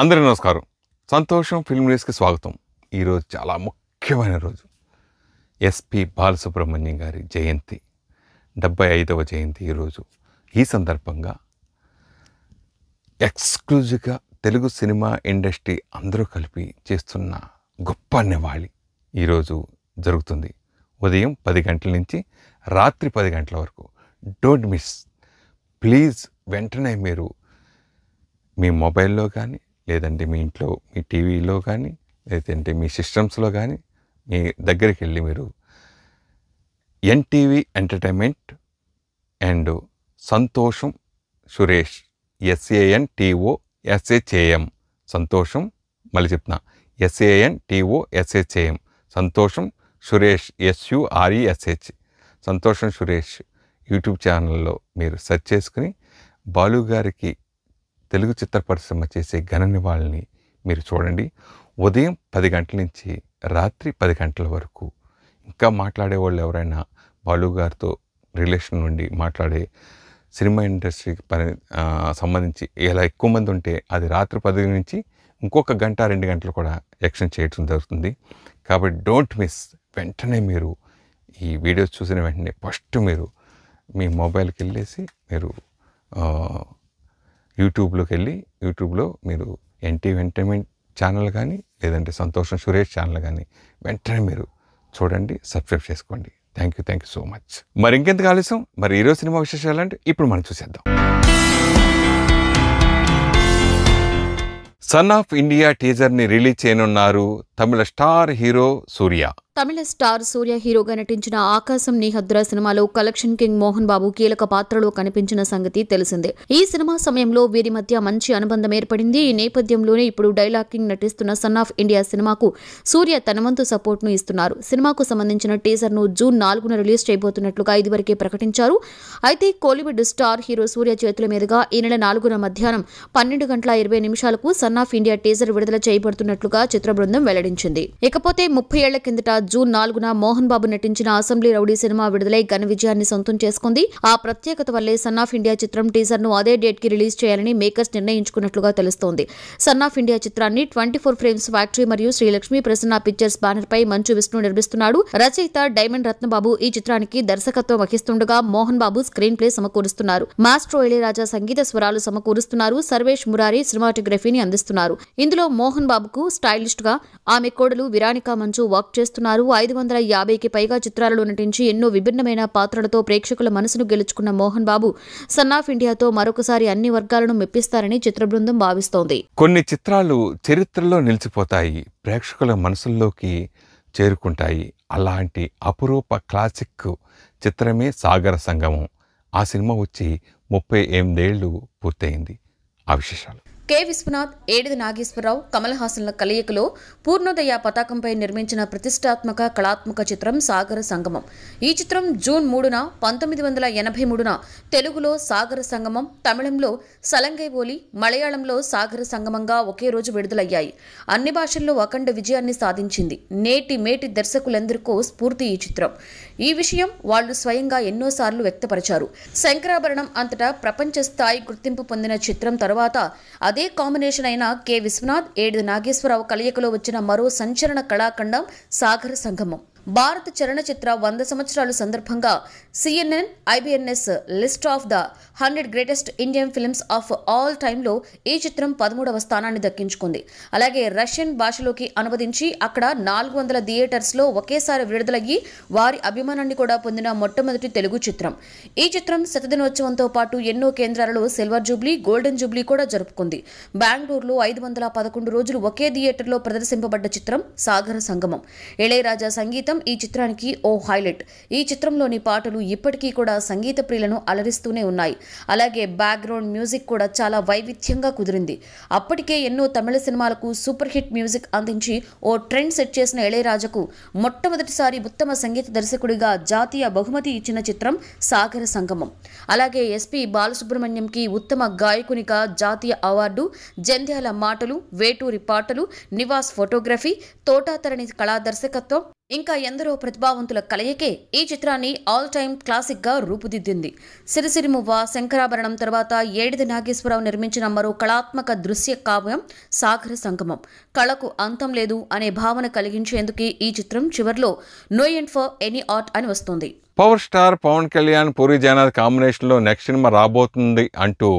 అందరి నమస్కారం సంతోషం ఫిల్మ్ న్యూస్కి స్వాగతం ఈరోజు చాలా ముఖ్యమైన రోజు ఎస్పి బాలసుబ్రహ్మణ్యం గారి జయంతి డెబ్బై ఐదవ జయంతి ఈరోజు ఈ సందర్భంగా ఎక్స్క్లూజివ్గా తెలుగు సినిమా ఇండస్ట్రీ అందరూ కలిపి చేస్తున్న గొప్ప నివాళి ఈరోజు జరుగుతుంది ఉదయం పది గంటల నుంచి రాత్రి పది గంటల వరకు డోంట్ మిస్ ప్లీజ్ వెంటనే మీరు మీ మొబైల్లో కానీ లేదంటే మీ ఇంట్లో మీ టీవీలో కానీ లేదంటే మీ సిస్టమ్స్లో కానీ మీ దగ్గరికి వెళ్ళి మీరు ఎన్టీవీ ఎంటర్టైన్మెంట్ అండ్ సంతోషం సురేష్ ఎస్ఏఎన్ టీఓ ఎస్హెచ్ఏఎం సంతోషం మళ్ళీ చెప్తున్నా ఎస్ఏఎన్ టీఓ ఎస్హెచ్ఏఎం సంతోషం సురేష్ ఎస్యుఆర్ఈఎస్హెచ్ సంతోషం సురేష్ యూట్యూబ్ ఛానల్లో మీరు సెర్చ్ చేసుకుని బాలు గారికి తెలుగు చిత్ర పరిశ్రమ చేసే ఘన నివాళిని మీరు చూడండి ఉదయం పది గంటల నుంచి రాత్రి పది గంటల వరకు ఇంకా మాట్లాడే వాళ్ళు ఎవరైనా బాలు గారితో రిలేషన్ నుండి మాట్లాడే సినిమా ఇండస్ట్రీకి పని సంబంధించి ఇలా ఎక్కువ మంది ఉంటే అది రాత్రి పది నుంచి ఇంకొక గంట రెండు గంటలు కూడా యాక్షన్ చేయడం జరుగుతుంది కాబట్టి డోంట్ మిస్ వెంటనే మీరు ఈ వీడియోస్ చూసిన వెంటనే ఫస్ట్ మీరు మీ మొబైల్కి వెళ్ళేసి మీరు యూట్యూబ్లోకి వెళ్ళి యూట్యూబ్లో మీరు ఎన్టీ ఎంటర్టైన్మెంట్ ఛానల్ కానీ లేదంటే సంతోషం సురేష్ ఛానల్ కానీ వెంటనే మీరు చూడండి సబ్స్క్రైబ్ చేసుకోండి thank you thank you so much మరి ఇంకెంత కాలుష్యం మరి ఈరోజు సినిమా విశేషాలు అంటే ఇప్పుడు మనం చూసేద్దాం సన్ ఆఫ్ ఇండియా టీజర్ని రిలీజ్ చేయనున్నారు Tamil star hero Suriya Tamil star Suriya హీరోగా నటించిన ఆకాశం నిహద్ర సినిమాలో కలెక్షన్ కింగ్ మోహన్ బాబు కీలక పాత్రలో కనిపించిన సంగతి తెలిసిందే ఈ సినిమా సమయంలో వీరి మధ్య మంచి అనుబంధం ఏర్పడింది ఈ నేపథ్యంలోనే ఇప్పుడు డైలాగ్ కింగ్ నటిస్తున్న సన్ ఆఫ్ ఇండియా సినిమాకు సూర్య తనవంతు సపోర్ట్ ను ఇస్తున్నారు సినిమాకు సంబంధించిన టీజర్ ను జూన్ నాలుగున రిలీజ్ చేయబోతున్నట్లుగా ఇదివరకే ప్రకటించారు అయితే కోలీవుడ్ స్టార్ హీరో సూర్య చేతుల మీదుగా ఈ నెల నాలుగున మధ్యాహ్నం పన్నెండు గంటల ఇరవై నిమిషాలకు సన్ ఆఫ్ ఇండియా టీజర్ విడుదల చేయబడుతున్నట్లుగా చిత్ర బృందం వెల్లడించింది ఇకపోతే ముప్పై ఏళ్ల కిందట జూన్ నాలుగున మోహన్ బాబు నటించిన అసెంబ్లీ రౌడీ సినిమా విడుదలై ఘన విజయాన్ని సొంతం చేసుకుంది ఆ ప్రత్యేకత వల్లే సన్ ఆఫ్ ఇండియా చిత్రం టీజర్ ను అదే డేట్ కి రిలీజ్ చేయాలని మేకర్స్ నిర్ణయించుకున్నట్లుగా తెలుస్తోంది సన్ ఆఫ్ ఇండియా చిత్రాన్ని ట్వంటీ ఫోర్ ఫ్రేమ్స్ ఫ్యాక్టరీ మరియు శ్రీలక్ష్మి ప్రసన్న పిక్చర్స్ బ్యానర్ పై మంచు విష్ణు నిర్మిస్తున్నాడు రచయిత డైమండ్ రత్నబాబు ఈ చిత్రానికి దర్శకత్వం వహిస్తుండగా మోహన్ బాబు స్క్రీన్ ప్లే సమకూరుస్తున్నారు మాస్ట్రో ఇళయరాజా సంగీత స్వరాలు సమకూరుస్తున్నారు సర్వేష్ మురారి సినిమాటోగ్రఫీని అందిస్తున్నారు ఇందులో మోహన్ బాబుకు స్టైలిష్ గా ఆమె కోడలు విరాణిక మంచు వర్క్ చేస్తున్నారు నటించారు ఐదు వందల యాభైకి పైగా చిత్రాలలో నటించి ఎన్నో విభిన్నమైన పాత్రలతో ప్రేక్షకుల మనసును గెలుచుకున్న మోహన్ బాబు సన్ ఆఫ్ ఇండియాతో మరొకసారి అన్ని వర్గాలను మెప్పిస్తారని చిత్ర బృందం భావిస్తోంది కొన్ని చిత్రాలు చరిత్రలో నిలిచిపోతాయి ప్రేక్షకుల మనసుల్లోకి చేరుకుంటాయి అలాంటి అపురూప క్లాసిక్ చిత్రమే సాగర సంగమం ఆ సినిమా వచ్చి ముప్పై ఎనిమిదేళ్లు పూర్తయింది ఆ విశేషాలు కె విశ్వనాథ్ ఏడిది నాగేశ్వరరావు కమల్ హాసన్ల కలయికలో పూర్ణోదయ పతాకంపై నిర్మించిన ప్రతిష్టాత్మక కళాత్మక చిత్రం సాగర సంగమం ఈ చిత్రం జూన్ మూడున పంతొమ్మిది వందల ఎనభై మూడున తెలుగులో సాగర సంగమం తమిళంలో సలంగైబోలి మలయాళంలో సాగర సంగమంగా ఒకే రోజు విడుదలయ్యాయి అన్ని భాషల్లో అఖండ విజయాన్ని సాధించింది నేటి మేటి దర్శకులందరికో స్ఫూర్తి ఈ చిత్రం ఈ విషయం వాళ్లు స్వయంగా ఎన్నోసార్లు వ్యక్తపరిచారు శంకరాభరణం అంతటా ప్రపంచ స్థాయి గుర్తింపు పొందిన చిత్రం తర్వాత అదే అదే కాంబినేషన్ అయిన కె విశ్వనాథ్ ఏడు నాగేశ్వరరావు కలయికలో వచ్చిన మరో సంచలన కళాఖండం సాగర సంగమం భారత చలనచిత్ర వంద సంవత్సరాలు సందర్భంగా CNN IBN's list of the hundred greatest Indian films of all టైంలో ఈ చిత్రం పదమూడవ స్థానాన్ని దక్కించుకుంది అలాగే రష్యన్ భాషలోకి అనువదించి అక్కడ నాలుగు వందల థియేటర్స్లో ఒకేసారి విడుదలయ్యి వారి అభిమానాన్ని కూడా పొందిన మొట్టమొదటి తెలుగు చిత్రం ఈ చిత్రం శతదినోత్సవంతో పాటు ఎన్నో కేంద్రాలలో సిల్వర్ జూబ్లీ గోల్డెన్ జూబ్లీ కూడా జరుపుకుంది బెంగళూరులో ఐదు వందల పదకొండు రోజులు ఒకే థియేటర్లో ప్రదర్శింపబడ్డ చిత్రం సాగర సంగమం ఇళయరాజా సంగీతం ఈ చిత్రానికి ఓ హైలైట్ ఈ చిత్రంలోని పాటలు ఇప్పటికీ కూడా సంగీత ప్రియులను అలరిస్తూనే ఉన్నాయి అలాగే బ్యాక్గ్రౌండ్ మ్యూజిక్ కూడా చాలా వైవిధ్యంగా కుదిరింది అప్పటికే ఎన్నో తమిళ సినిమాలకు సూపర్ హిట్ మ్యూజిక్ అందించి ఓ ట్రెండ్ సెట్ చేసిన ఇళయరాజకు మొట్టమొదటిసారి ఉత్తమ సంగీత దర్శకుడిగా జాతీయ బహుమతి ఇచ్చిన చిత్రం సాగర సంగమం అలాగే ఎస్పి బాలసుబ్రహ్మణ్యంకి ఉత్తమ గాయకునిగా జాతీయ అవార్డు జంధ్యాల మాటలు వేటూరి పాటలు నివాస్ ఫోటోగ్రఫీ తోటాతరణి కళా దర్శకత్వం ఇంకా ఎందరో ప్రతిభావంతుల కలయికే ఈ చిత్రాన్ని ఆల్ టైమ్ క్లాసిక్గా రూపుదిద్దింది సిరిసిరిమువ్వ శంకరాభరణం తర్వాత ఏడిది నాగేశ్వరరావు నిర్మించిన మరో కళాత్మక దృశ్య కావ్యం సాగర సంగమం కళకు అంతం లేదు అనే భావన కలిగించేందుకే ఈ చిత్రం చివరిలో no end for any art అని వస్తుంది పవర్ స్టార్ పవన్ కళ్యాణ్ పూరి జగన్నాథ్ కాంబినేషన్లో నెక్స్ట్ సినిమా రాబోతుంది అంటూ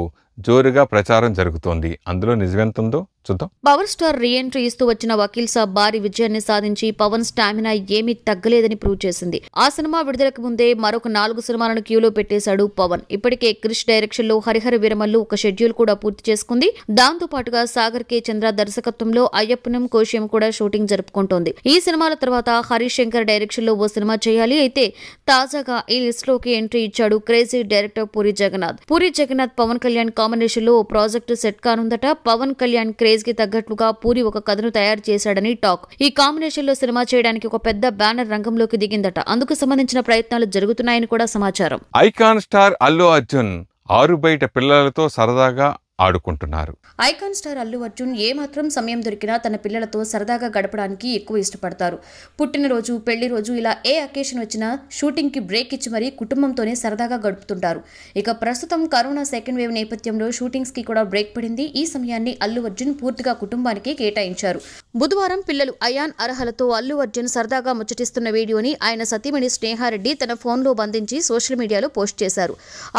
జోరుగా ప్రచారం జరుగుతోంది అందులో నిజమెంతుందో చూద్దాం పవర్ స్టార్ రీఎంట్రీ ఇస్తూ వచ్చిన వకీల్ సాబ్ భారీ విజయాన్ని సాధించి పవన్ స్టామినా ఏమీ తగ్గలేదని ప్రూవ్ చేసింది ఆ సినిమా విడుదలకు ముందే మరొక నాలుగు సినిమాలను క్యూలో పెట్టేశాడు పవన్ ఇప్పటికే క్రిష్ డైరెక్షన్ లో హరిహర విరమల్లు ఒక షెడ్యూల్ కూడా పూర్తి చేసుకుంది దాంతో పాటుగా సాగర్ కే చంద్ర దర్శకత్వంలో అయ్యప్పనం కోశం కూడా షూటింగ్ జరుపుకుంటోంది ఈ సినిమాల తర్వాత హరీష్ శంకర్ డైరెక్షన్ లో ఓ సినిమా చేయాలి అయితే తాజాగా ఈ లిస్ట్ లోకి ఎంట్రీ ఇచ్చాడు crazy director Puri Jagannadh Puri Jagannadh Pawan Kalyan combination లో ఓ ప్రాజెక్టు సెట్ కానుందట పవన్ కళ్యాణ్ క్రేజ్ క్రేజ్ కి తగ్గట్లుగా పూరి ఒక కథను తయారు చేశాడని టాక్ ఈ కాంబినేషన్ లో సినిమా చేయడానికి ఒక పెద్ద బ్యానర్ రంగంలోకి దిగిందట అందుకు సంబంధించిన ప్రయత్నాలు జరుగుతున్నాయని కూడా సమాచారం ఐకాన్ స్టార్ అల్లు అర్జున్ ఆరు బయట పిల్లలతో సరదాగా ఆడుకుంటున్నారు ఐకాన్ స్టార్ అల్లు అర్జున్ ఏమాత్రం సమయం దొరికినా తన పిల్లలతో సరదాగా గడపడానికి ఎక్కువ ఇష్టపడతారు పుట్టినరోజు పెళ్లి రోజు ఇలా ఏ అకేషన్ వచ్చినా షూటింగ్కి బ్రేక్ ఇచ్చి మరీ కుటుంబంతోనే సరదాగా గడుపుతుంటారు ఇక ప్రస్తుతం కరోనా సెకండ్ వేవ్ నేపథ్యంలో షూటింగ్స్కి కూడా బ్రేక్ పడింది ఈ సమయాన్ని అల్లు అర్జున్ పూర్తిగా కుటుంబానికి కేటాయించారు బుధవారం పిల్లలు అయాన్ అర్హలతో అల్లు అర్జున్ సరదాగా ముచ్చటిస్తున్న వీడియోని ఆయన సతీమణి స్నేహారెడ్డి తన ఫోన్లో బంధించి సోషల్ మీడియాలో పోస్ట్ చేశారు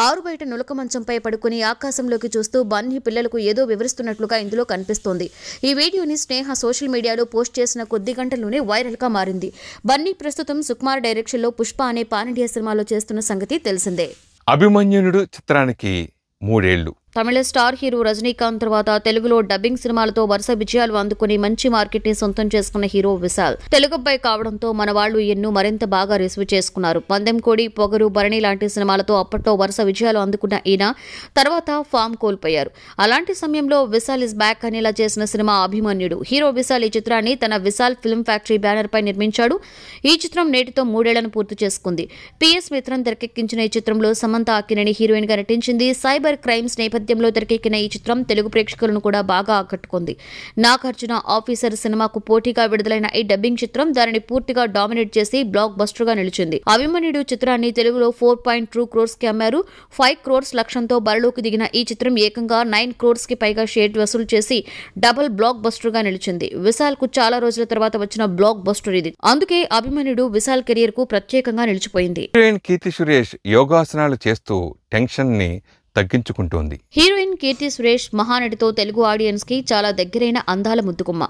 ఆరు బయట నులక మంచంపై పడుకుని ఆకాశంలోకి చూస్తూ బన్నీ సంబంధించి పిల్లలకు ఏదో వివరిస్తున్నట్లుగా ఇందులో కనిపిస్తోంది ఈ వీడియోని స్నేహ సోషల్ మీడియాలో పోస్ట్ చేసిన కొద్ది గంటల్లోనే వైరల్గా మారింది బన్నీ ప్రస్తుతం సుకుమార్ డైరెక్షన్లో పుష్ప అనే పాన్ ఇండియా సినిమాలో చేస్తున్న సంగతి తెలిసిందే అభిమన్యునుడు చిత్రానికి మూడేళ్లు తమిళ స్టార్ హీరో రజనీకాంత్ తర్వాత తెలుగులో డబ్బింగ్ సినిమాలతో వరుస విజయాలు అందుకుని మంచి మార్కెట్ ని సొంతం చేసుకున్న హీరో విశాల్ తెలుగుపై కావడంతో మన వాళ్లు ఎన్నో మరింత బాగా రిసీవ్ చేసుకున్నారు పందెం కోడి పొగరు భరణి లాంటి సినిమాలతో అప్పట్లో వరుస విజయాలు అందుకున్న ఈయన తర్వాత ఫామ్ కోల్పోయారు అలాంటి సమయంలో విశాల్ ఇస్ బ్యాక్ అనేలా చేసిన సినిమా అభిమన్యుడు హీరో విశాల్ ఈ చిత్రాన్ని తన విశాల్ ఫిల్మ్ ఫ్యాక్టరీ బ్యానర్ పై నిర్మించాడు ఈ చిత్రం నేటితో మూడేళ్లను పూర్తి చేసుకుంది పిఎస్ మిత్రం తెరకెక్కించిన ఈ చిత్రంలో సమంత అక్కినేని హీరోయిన్ గా నటించింది సైబర్ క్రైమ్స్ నేపథ్యం నేపథ్యంలో తెరకెక్కిన ఈ చిత్రం తెలుగు ప్రేక్షకులను కూడా బాగా ఆకట్టుకుంది నాగార్జున ఆఫీసర్ సినిమాకు పోటీగా విడుదలైన ఈ డబ్బింగ్ చిత్రం దానిని పూర్తిగా డామినేట్ చేసి బ్లాక్ బస్టర్ గా నిలిచింది అభిమన్యుడు చిత్రాన్ని తెలుగులో ఫోర్ పాయింట్ టూ క్రోర్స్ కి అమ్మారు ఫైవ్ క్రోర్స్ లక్ష్యంతో బరిలోకి దిగిన ఈ చిత్రం ఏకంగా నైన్ క్రోర్స్ కి పైగా షేర్ వసూలు చేసి డబుల్ బ్లాక్ బస్టర్ గా నిలిచింది విశాల్ కు చాలా రోజుల తర్వాత వచ్చిన బ్లాక్ బస్టర్ ఇది అందుకే అభిమన్యుడు విశాల్ కెరియర్ కు ప్రత్యేకంగా నిలిచిపోయింది కీర్తి సురేష్ యోగాసనాలు చేస్తూ టెన్షన్ ని తగ్గించుకుంటోంది హీరోయిన్ కీర్తి సురేష్ మహానటితో తెలుగు ఆడియన్స్ కి చాలా దగ్గరైన అందాల ముద్దుకుమ్మ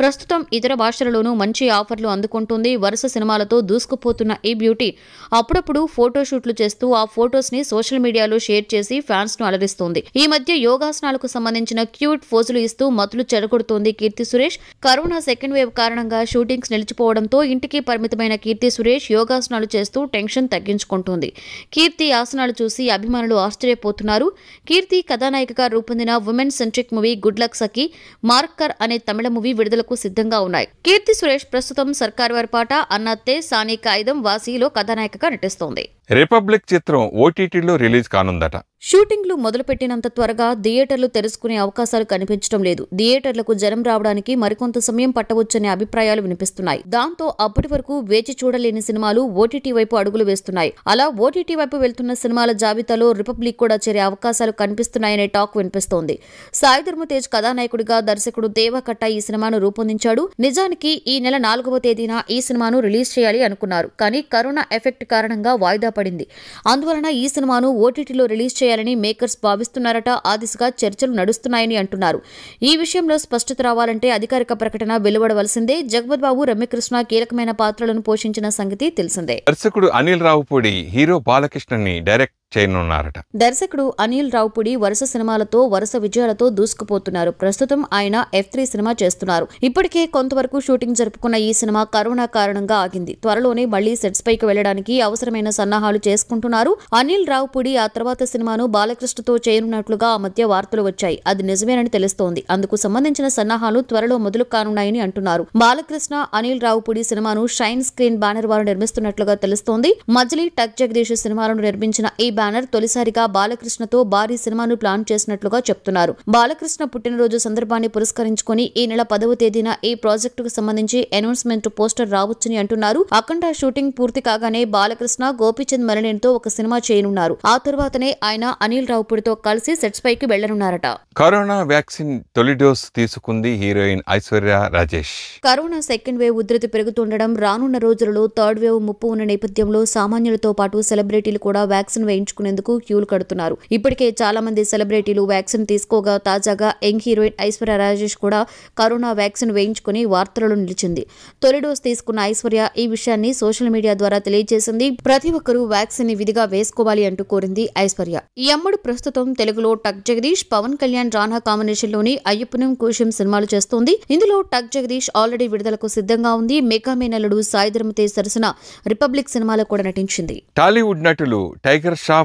ప్రస్తుతం ఇతర భాషలలోనూ మంచి ఆఫర్లు అందుకుంటుంది వరుస సినిమాలతో దూసుకుపోతున్న ఈ బ్యూటీ అప్పుడప్పుడు ఫోటోషూట్లు చేస్తూ ఆ ఫోటోస్ ని సోషల్ మీడియాలో షేర్ చేసి ఫ్యాన్స్ ను అలరిస్తోంది ఈ మధ్య యోగాసనాలకు సంబంధించిన క్యూట్ ఫోజులు ఇస్తూ మతులు చెడగొడుతోంది Keerthy Suresh corona second wave కారణంగా షూటింగ్స్ నిలిచిపోవడంతో ఇంటికి పరిమితమైన కీర్తి సురేష్ యోగాసనాలు చేస్తూ టెన్షన్ తగ్గించుకుంటోంది కీర్తి ఆసనాలు చూసి అభిమానులు ఆశ్చర్యపోతున్నారు చేస్తున్నారు కీర్తి కథానాయికగా రూపొందిన women centric movie good luck Sakhi Marakkar అనే తమిళ మూవీ విడుదలకు సిద్ధంగా ఉన్నాయి కీర్తి సురేష్ ప్రస్తుతం సర్కార్ వారి పాట అన్నత్తే సానీ కాయిదం వాసీలో కథానాయికగా నటిస్తోంది రిపబ్లిక్ చిత్రం ఓటీటీలో రిలీజ్ కానుందట షూటింగ్లు మొదలుపెట్టినంత త్వరగా థియేటర్లు తెరుచుకునే అవకాశాలు కనిపించడం లేదు థియేటర్లకు జనం రావడానికి మరికొంత సమయం పట్టవచ్చనే అభిప్రాయాలు వినిపిస్తున్నాయి దాంతో అప్పటి వరకు వేచి చూడలేని సినిమాలు ఓటీటీ వైపు అడుగులు వేస్తున్నాయి అలా ఓటీటీ వైపు వెళ్తున్న సినిమాల జాబితాలో రిపబ్లిక్ కూడా చేరే అవకాశాలు కనిపిస్తున్నాయనే టాక్ వినిపిస్తోంది సాయి తేజ్ కథానాయకుడిగా దర్శకుడు దేవకట్ట ఈ సినిమాను రూపొందించాడు నిజానికి ఈ నెల నాలుగవ తేదీన ఈ సినిమాను రిలీజ్ చేయాలి అనుకున్నారు కానీ కరోనా ఎఫెక్ట్ కారణంగా వాయిదా పడింది అందువలన ఈ సినిమాను ఓటీటీలో రిలీజ్ చేయాలని మేకర్స్ భావిస్తున్నారట ఆ దిశగా చర్చలు నడుస్తున్నాయని అంటున్నారు ఈ విషయంలో స్పష్టత రావాలంటే అధికారిక ప్రకటన వెలువడవలసిందే జగపత్ బాబు రమ్యకృష్ణ కీలకమైన పాత్రలను పోషించిన సంగతి తెలిసిందే దర్శకుడు అనిల్ రావుపూడి హీరో బాలకృష్ణని డైరెక్ట్ చేయనున్నారట దర్శకుడు అనిల్ రావుపుడి వరుస సినిమాలతో వరుస విజయాలతో దూసుకుపోతున్నారు ప్రస్తుతం ఆయన ఎఫ్ త్రీ సినిమా చేస్తున్నారు ఇప్పటికే కొంతవరకు షూటింగ్ జరుపుకున్న ఈ సినిమా కరోనా కారణంగా ఆగింది త్వరలోనే మళ్లీ సెట్స్ పైకి వెళ్లడానికి అవసరమైన సన్నాహాలు చేసుకుంటున్నారు అనిల్ రావుపుడి ఆ తర్వాత సినిమాను బాలకృష్ణతో చేయనున్నట్లుగా ఆ మధ్య వార్తలు వచ్చాయి అది నిజమేనని తెలుస్తోంది అందుకు సంబంధించిన సన్నాహాలు త్వరలో మొదలు కానున్నాయని అంటున్నారు బాలకృష్ణ అనిల్ రావుపుడి సినిమాను షైన్ స్క్రీన్ బ్యానర్ వారు నిర్మిస్తున్నట్లుగా తెలుస్తోంది మజిలీ టక్ జగదీష్ సినిమాలను నిర్మించిన ఈ బ్యానర్ తొలిసారిగా బాలకృష్ణతో భారీ సినిమాను ప్లాన్ చేసినట్లుగా చెప్తున్నారు బాలకృష్ణ పుట్టినరోజు సందర్భాన్ని పురస్కరించుకుని ఈ నెల పదవ తేదీన ఈ ప్రాజెక్టుకు సంబంధించి అనౌన్స్మెంట్ పోస్టర్ రావచ్చని అంటున్నారు అఖండ షూటింగ్ పూర్తి కాగానే బాలకృష్ణ గోపీచంద్ మరణితో ఒక సినిమా చేయనున్నారు ఆ తర్వాతనే ఆయన అనిల్ రావుపుడితో కలిసి సెట్స్ పైకి వెళ్లనున్నారట కరోనా వ్యాక్సిన్ తొలి డోస్ తీసుకుంది heroine Aishwarya Rajesh corona second wave ఉధృతి పెరుగుతుండడం రానున్న రోజులలో థర్డ్ వేవ్ ముప్పు ఉన్న నేపథ్యంలో సామాన్యులతో పాటు సెలబ్రిటీలు కూడా వ్యాక్సిన్ వేయించారు చేయించుకునేందుకు క్యూలు కడుతున్నారు ఇప్పటికే చాలా మంది సెలబ్రిటీలు వ్యాక్సిన్ తీసుకోగా తాజాగా యంగ్ హీరోయిన్ ఐశ్వర్య రాజేష్ కూడా కరోనా వ్యాక్సిన్ వేయించుకుని వార్తలలో నిలిచింది తొలి డోస్ తీసుకున్న ఐశ్వర్య ఈ విషయాన్ని సోషల్ మీడియా ద్వారా తెలియజేసింది ప్రతి ఒక్కరూ వ్యాక్సిన్ ని విధిగా వేసుకోవాలి అంటూ కోరింది ఐశ్వర్య ఈ అమ్మడు ప్రస్తుతం తెలుగులో టక్ జగదీష్ పవన్ కళ్యాణ్ రానా కాంబినేషన్ లోని అయ్యప్పనం కూషం సినిమాలు చేస్తోంది ఇందులో టక్ జగదీష్ ఆల్రెడీ విడుదలకు సిద్ధంగా ఉంది మేఘామే నలుడు సాయిధర్మతే సరసన రిపబ్లిక్ సినిమాలో కూడా నటించింది టాలీవుడ్ నటులు టైగర్ షా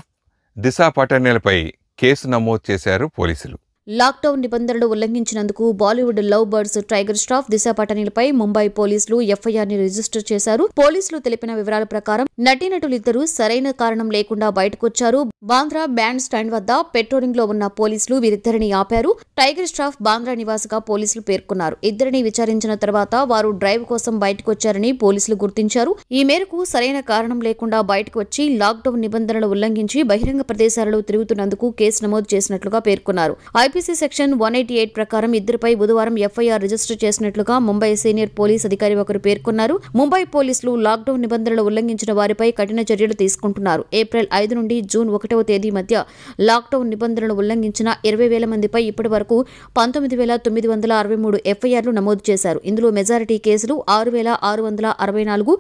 దిశా పటనేలపై కేసు నమోదు చేశారు పోలీసులు లాక్డౌన్ నిబంధనలు ఉల్లంఘించినందుకు Bollywood love birds Tiger Shroff Disha పటనీలపై ముంబై పోలీసులు ఎఫ్ఐఆర్ ని రిజిస్టర్ చేశారు పోలీసులు తెలిపిన వివరాల ప్రకారం నటీనటులిద్దరూ సరైన కారణం లేకుండా బయటకొచ్చారు బాంద్రా బ్యాండ్ స్టాండ్ వద్ద పెట్రోలింగ్ లో ఉన్న పోలీసులు వీరిద్దరిని ఆపారు టైగర్ స్టాఫ్ బాంద్రా నివాసిగా పోలీసులు పేర్కొన్నారు ఇద్దరిని విచారించిన తర్వాత వారు డ్రైవ్ కోసం బయటకొచ్చారని పోలీసులు గుర్తించారు ఈ మేరకు సరైన కారణం లేకుండా బయటకు వచ్చి లాక్డౌన్ నిబంధనలు ఉల్లంఘించి బహిరంగ ప్రదేశాలలో తిరుగుతున్నందుకు కేసు నమోదు చేసినట్లుగా పేర్కొన్నారు IPC section one eighty eight ప్రకారం ఇద్దరిపై బుధవారం ఎఫ్ఐఆర్ రిజిస్టర్ చేసినట్లుగా ముంబై సీనియర్ పోలీస్ అధికారి ఒకరు పేర్కొన్నారు ముంబై పోలీసులు లాక్డౌన్ నిబంధనలు ఉల్లంఘించిన వారిపై కఠిన చర్యలు తీసుకుంటున్నారు ఏప్రిల్ ఐదు నుండి జూన్ ఒకటవ తేదీ మధ్య లాక్డౌన్ నిబంధనలు ఉల్లంఘించిన ఇరవై వేల మందిపై ఇప్పటి వరకు పంతొమ్మిది వేల తొమ్మిది వందల అరవై మూడు ఎఫ్ఐఆర్లు నమోదు చేశారు ఇందులో మెజారిటీ కేసులు ఆరు వేల ఆరు వందల అరవై నాలుగు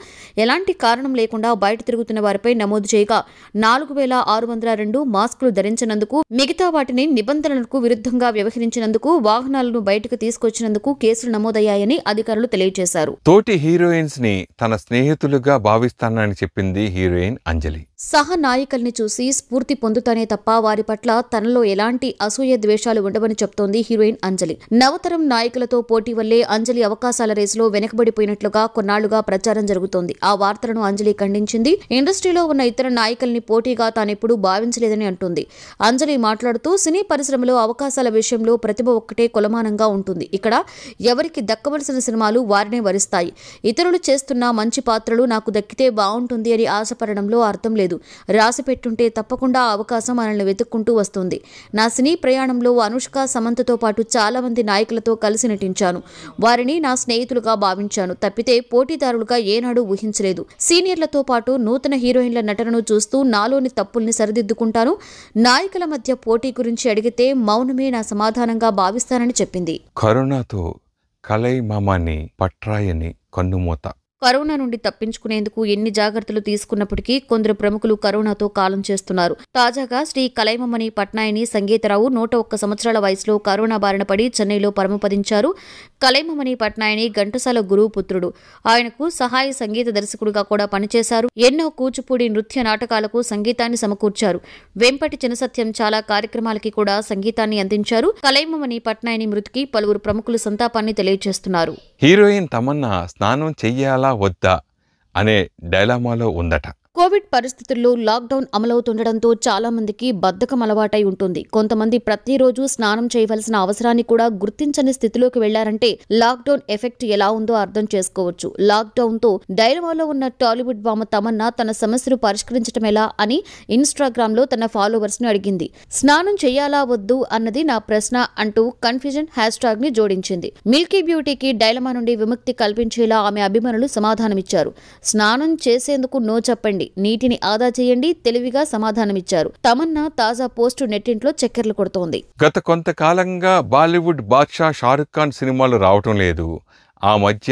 ఎలాంటి కారణం లేకుండా బయట తిరుగుతున్న వారిపై నమోదు చేయగా నాలుగు వేల ఆరు వందల రెండు మాస్కులు ధరించినందుకు మిగతా వాటిని నిబంధనలకు విరుద్ధ విరుద్ధంగా వ్యవహరించినందుకు వాహనాలను బయటకు తీసుకొచ్చినందుకు కేసులు నమోదయ్యాయని అధికారులు తెలియజేశారు తోటి హీరోయిన్స్ ని తన స్నేహితులుగా భావిస్తానని చెప్పింది హీరోయిన్ అంజలి సహ నాయకుల్ని చూసి స్ఫూర్తి పొందుతానే తప్ప వారి పట్ల తనలో ఎలాంటి అసూయ ద్వేషాలు ఉండవని చెప్తోంది హీరోయిన్ అంజలి నవతరం నాయకులతో పోటీ వల్లే అంజలి అవకాశాల రేసులో వెనకబడిపోయినట్లుగా కొన్నాళ్లుగా ప్రచారం జరుగుతోంది ఆ వార్తలను అంజలి ఖండించింది ఇండస్ట్రీలో ఉన్న ఇతర నాయకుల్ని పోటీగా తానెప్పుడూ భావించలేదని అంటుంది అంజలి మాట్లాడుతూ సినీ పరిశ్రమలో అవకాశాల విషయంలో ప్రతిభ ఒక్కటే కొలమానంగా ఉంటుంది ఇక్కడ ఎవరికి దక్కవలసిన సినిమాలు వారినే వరిస్తాయి ఇతరులు చేస్తున్న మంచి పాత్రలు నాకు దక్కితే బాగుంటుంది అని ఆశపడడంలో అర్థం లేదు లేదు రాసి పెట్టుంటే తప్పకుండా అవకాశం మనల్ని వెతుక్కుంటూ వస్తుంది నా సినీ ప్రయాణంలో అనుష్క సమంతతో పాటు చాలామంది నాయకులతో కలిసి నటించాను వారిని నా స్నేహితులుగా భావించాను తప్పితే పోటీదారులుగా ఏనాడు ఊహించలేదు సీనియర్లతో పాటు నూతన హీరోయిన్ల నటనను చూస్తూ నాలోని తప్పుల్ని సరిదిద్దుకుంటాను నాయకుల మధ్య పోటీ గురించి అడిగితే మౌనమే నా సమాధానంగా భావిస్తానని చెప్పింది కరోనాతో కలై మామాని పట్రాయని కన్నుమూత కరోనా నుండి తప్పించుకునేందుకు ఎన్ని జాగ్రత్తలు తీసుకున్నప్పటికీ కొందరు ప్రముఖులు కరోనాతో కాలం చేస్తున్నారు తాజాగా శ్రీ కలైమమణి పట్నాయని సంగీతరావు నూట ఒక్క సంవత్సరాల వయసులో కరోనా బారిన పడి చెన్నైలో పరమపదించారు కలైమమణి పట్నాయని ఘంటసాల గురువు పుత్రుడు ఆయనకు సహాయ సంగీత దర్శకుడుగా కూడా పనిచేశారు ఎన్నో కూచిపూడి నృత్య నాటకాలకు సంగీతాన్ని సమకూర్చారు వెంపటి చినసత్యం చాలా కార్యక్రమాలకి కూడా సంగీతాన్ని అందించారు కలైమమణి పట్నాయని మృతికి పలువురు ప్రముఖులు సంతాపాన్ని తెలియజేస్తున్నారు హీరోయిన్ తమన్నా స్నానం చెయ్యాలా వద్దా అనే డైలామాలో ఉందట కోవిడ్ పరిస్థితుల్లో లాక్డౌన్ అమలవుతుండడంతో చాలా మందికి బద్ధకం అలవాటై ఉంటుంది కొంతమంది ప్రతిరోజు స్నానం చేయవలసిన అవసరాన్ని కూడా గుర్తించని స్థితిలోకి వెళ్లారంటే లాక్డౌన్ ఎఫెక్ట్ ఎలా ఉందో అర్థం చేసుకోవచ్చు లాక్డౌన్ తో డైలమాలో ఉన్న టాలీవుడ్ భామ తమన్నా తన సమస్యను పరిష్కరించడం ఎలా అని ఇన్స్టాగ్రామ్ లో తన ఫాలోవర్స్ ను అడిగింది స్నానం చేయాలా వద్దు అన్నది నా ప్రశ్న అంటూ కన్ఫ్యూజన్ హ్యాష్ టాగ్ ని జోడించింది మిల్కీ బ్యూటీకి డైలమా నుండి విముక్తి కల్పించేలా ఆమె అభిమానులు సమాధానమిచ్చారు స్నానం చేసేందుకు నో చెప్పండి చేయండి నీటిని ఆదా చేయండి తెలివిగా సమాధానమిచ్చారు తమన్నా తాజా పోస్టు నెట్టింట్లో చక్కెర్లు కొడుతోంది గత కొంతకాలంగా బాలీవుడ్ బాద్షా షారుఖ్ ఖాన్ సినిమాలు రావటం లేదు ఆ మధ్య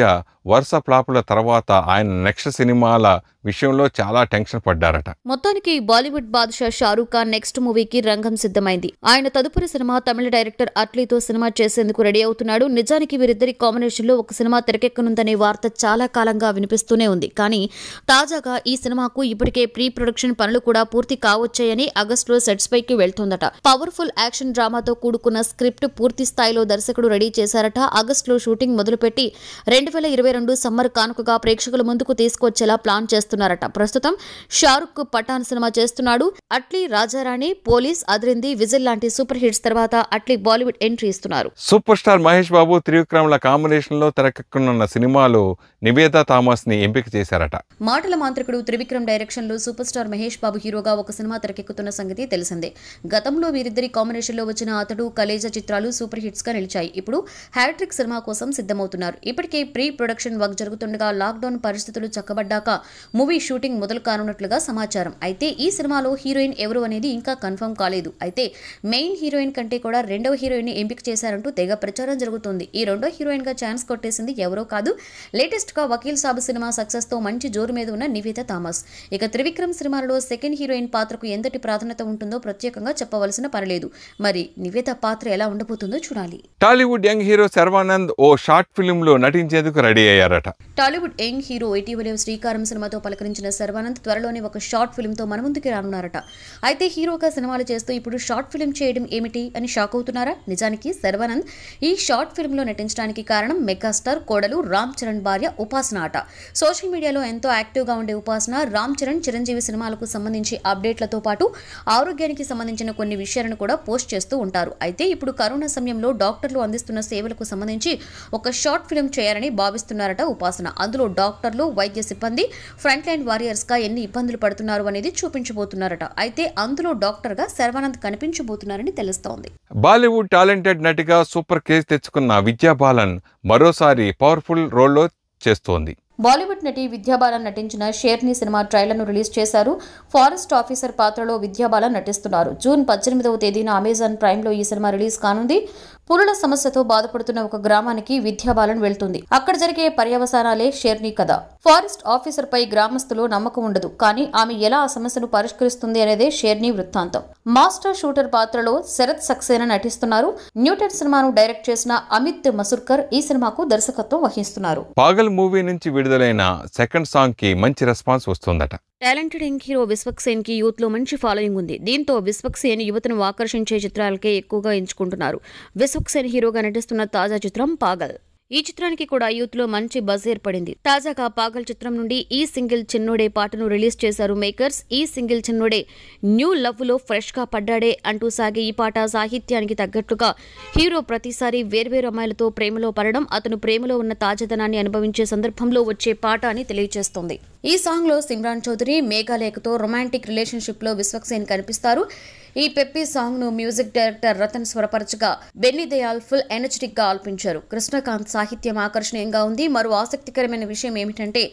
వరుస ఫ్లాపుల తర్వాత ఆయన నెక్స్ట్ సినిమాల విషయంలో చాలా టెన్షన్ పడ్డారట మొత్తానికి బాలీవుడ్ బాద్షా షారూక్ ఖాన్ నెక్స్ట్ మూవీకి రంగం సిద్ధమైంది ఆయన తదుపరి సినిమా తమిళ డైరెక్టర్ అట్లీతో సినిమా చేసేందుకు రెడీ అవుతున్నాడు నిజానికి వీరిద్దరి కాంబినేషన్ లో ఒక సినిమా తెరకెక్కనుందనే వార్త చాలా కాలంగా వినిపిస్తూనే ఉంది కానీ తాజాగా ఈ సినిమాకు ఇప్పటికే ప్రీ ప్రొడక్షన్ పనులు కూడా పూర్తి కావచ్చాయని లో సెట్స్ పైకి వెళ్తుందట పవర్ఫుల్ యాక్షన్ డ్రామాతో కూడుకున్న స్క్రిప్ట్ పూర్తి స్థాయిలో దర్శకుడు రెడీ చేశారట లో షూటింగ్ మొదలుపెట్టి రెండు వేల ఇరవై రెండు సమ్మర్ కానుకగా ప్రేక్షకుల ముందుకు తీసుకొచ్చేలా ప్లాన్ చేస్తారు చేస్తున్నారట ప్రస్తుతం షారుక్ పఠాన్ సినిమా చేస్తున్నాడు అట్లీ రాజారాణి పోలీస్ అదిరింది విజిల్ లాంటి సూపర్ హిట్స్ తర్వాత అట్లీ బాలీవుడ్ ఎంట్రీ ఇస్తున్నారు సూపర్ స్టార్ మహేష్ బాబు త్రివిక్రమ్ల కాంబినేషన్ లో తెరకెక్కనున్న సినిమాలో నివేద థామస్ ని ఎంపిక చేశారట మాటల మాంత్రికుడు త్రివిక్రమ్ డైరెక్షన్ లో సూపర్ స్టార్ మహేష్ బాబు హీరోగా ఒక సినిమా తెరకెక్కుతున్న సంగతి తెలిసిందే గతంలో వీరిద్దరి కాంబినేషన్ లో వచ్చిన అతడు కలేజా చిత్రాలు సూపర్ హిట్స్ గా నిలిచాయి ఇప్పుడు హ్యాట్రిక్ సినిమా కోసం సిద్ధమవుతున్నారు ఇప్పటికే ప్రీ ప్రొడక్షన్ వర్క్ జరుగుతుండగా లాక్డౌన్ పరిస్థితులు చక్కబడ్డాక మూవీ షూటింగ్ మొదలు కానున్నట్లుగా సమాచారం అయితే ఈ సినిమాలో హీరోయిన్ ఎవరు అనేది ఇంకా కన్ఫర్మ్ కాలేదు అయితే మెయిన్ హీరోయిన్ కంటే కూడా రెండవ హీరోయిన్ ని ఎంపిక చేశారంటూ తెగ ప్రచారం జరుగుతుంది ఈ రెండో హీరోయిన్ గా ఛాన్స్ కొట్టేసింది ఎవరో కాదు లేటెస్ట్ గా వకీల్ సాబ్ సినిమా సక్సెస్ తో మంచి జోరు మీద ఉన్న నివేద థామస్ ఇక త్రివిక్రమ్ సినిమాలో సెకండ్ హీరోయిన్ పాత్రకు ఎంతటి ప్రాధాన్యత ఉంటుందో ప్రత్యేకంగా చెప్పవలసిన పనిలేదు మరి నివేద పాత్ర ఎలా ఉండబోతుందో చూడాలి టాలీవుడ్ యంగ్ హీరో శర్వానంద్ ఓ షార్ట్ ఫిల్మ్ లో నటించేందుకు రెడీ అయ్యారట టాలీవుడ్ యంగ్ హీరో ఇటీవల శ్రీకారం సినిమాతో పలకరించిన శర్వానంద్ త్వరలోనే ఒక షార్ట్ ఫిల్మ్తో మన ముందుకి రానున్నారట అయితే హీరోగా సినిమాలు చేస్తూ ఇప్పుడు షార్ట్ ఫిల్మ్ చేయడం ఏమిటి అని షాక్ అవుతున్నారా నిజానికి శర్వానంద్ ఈ షార్ట్ ఫిల్మ్లో నటించడానికి కారణం మెగాస్టార్ కోడలు రామ్ చరణ్ భార్య ఉపాసన అట సోషల్ మీడియాలో ఎంతో యాక్టివ్గా ఉండే ఉపాసన రామ్ చరణ్ చిరంజీవి సినిమాలకు సంబంధించి అప్డేట్లతో పాటు ఆరోగ్యానికి సంబంధించిన కొన్ని విషయాలను కూడా పోస్ట్ చేస్తూ ఉంటారు అయితే ఇప్పుడు కరోనా సమయంలో డాక్టర్లు అందిస్తున్న సేవలకు సంబంధించి ఒక షార్ట్ ఫిల్మ్ చేయాలని భావిస్తున్నారట ఉపాసన అందులో డాక్టర్లు వైద్య సిబ్బంది ఫ్రంట్ ఫ్రంట్ లైన్ గా ఎన్ని ఇబ్బందులు పడుతున్నారు అనేది చూపించబోతున్నారట అయితే అందులో డాక్టర్ గా శర్వానంద్ కనిపించబోతున్నారని తెలుస్తోంది బాలీవుడ్ టాలెంటెడ్ నటిగా సూపర్ క్రేజ్ తెచ్చుకున్న విద్యా బాలన్ మరోసారి పవర్ఫుల్ రోల్లో చేస్తోంది బాలీవుడ్ నటి విద్యాబాలన్ నటించిన షేర్ని సినిమా ట్రైలర్ను రిలీజ్ చేశారు ఫారెస్ట్ ఆఫీసర్ పాత్రలో విద్యాబాలన్ నటిస్తున్నారు జూన్ పద్దెనిమిదవ తేదీన అమెజాన్ ప్రైమ్లో ఈ సినిమా రిలీజ్ కానుంది పులుల సమస్యతో బాధపడుతున్న ఒక గ్రామానికి విద్యాబాలన్ వెళ్తుంది అక్కడ జరిగే పర్యవసానాలే షేర్ని కథ ఫారెస్ట్ ఆఫీసర్ పై గ్రామస్తులు నమ్మకం ఉండదు కానీ ఆమె ఎలా ఆ సమస్యను పరిష్కరిస్తుంది అనేదే షేర్ని వృత్తాంతం మాస్టర్ షూటర్ పాత్రలో శరత్ సక్సేనా నటిస్తున్నారు న్యూటన్ సినిమాను డైరెక్ట్ చేసిన అమిత్ మసుర్కర్ ఈ సినిమాకు దర్శకత్వం వహిస్తున్నారు పాగల్ మూవీ నుంచి విడుదలైన సెకండ్ సాంగ్ కి మంచి రెస్పాన్స్ వస్తుందట టాలెంటెడ్ యంగ్ హీరో కి యూత్ లో మంచి ఫాలోయింగ్ ఉంది దీంతో విశ్వక్సేన్ యువతను ఆకర్షించే చిత్రాలకే ఎక్కువగా ఎంచుకుంటున్నారు విశ్వక్సేన్ హీరోగా నటిస్తున్న తాజా చిత్రం పాగల్ ఈ చిత్రానికి కూడా యూత్ లో మంచి బజ్ ఏర్పడింది తాజాగా పాగల్ చిత్రం నుండి ఈ సింగిల్ చిన్నోడే పాటను రిలీజ్ చేశారు మేకర్స్ ఈ సింగిల్ చిన్నోడే న్యూ లవ్ లో ఫ్రెష్ గా పడ్డాడే అంటూ సాగే ఈ పాట సాహిత్యానికి తగ్గట్టుగా హీరో ప్రతిసారి వేర్వేరు అమ్మాయిలతో ప్రేమలో పడడం అతను ప్రేమలో ఉన్న తాజాదనాన్ని అనుభవించే సందర్భంలో వచ్చే పాట అని తెలియజేస్తోంది ఈ సాంగ్ లో సిమ్రాన్ చౌదరి మేఘాలేఖతో రొమాంటిక్ రిలేషన్షిప్ లో విశ్వక్సేన్ కనిపిస్తారు ఈ పెప్పి సాంగ్ ను మ్యూజిక్ డైరెక్టర్ రతన్ స్వరపరచగా బెన్నీ దయాల్ ఫుల్ ఎనర్జెటిక్ గా ఆల్పించారు కృష్ణకాంత్ సాహిత్యం ఆకర్షణీయంగా ఉంది మరో ఆసక్తికరమైన విషయం ఏమిటంటే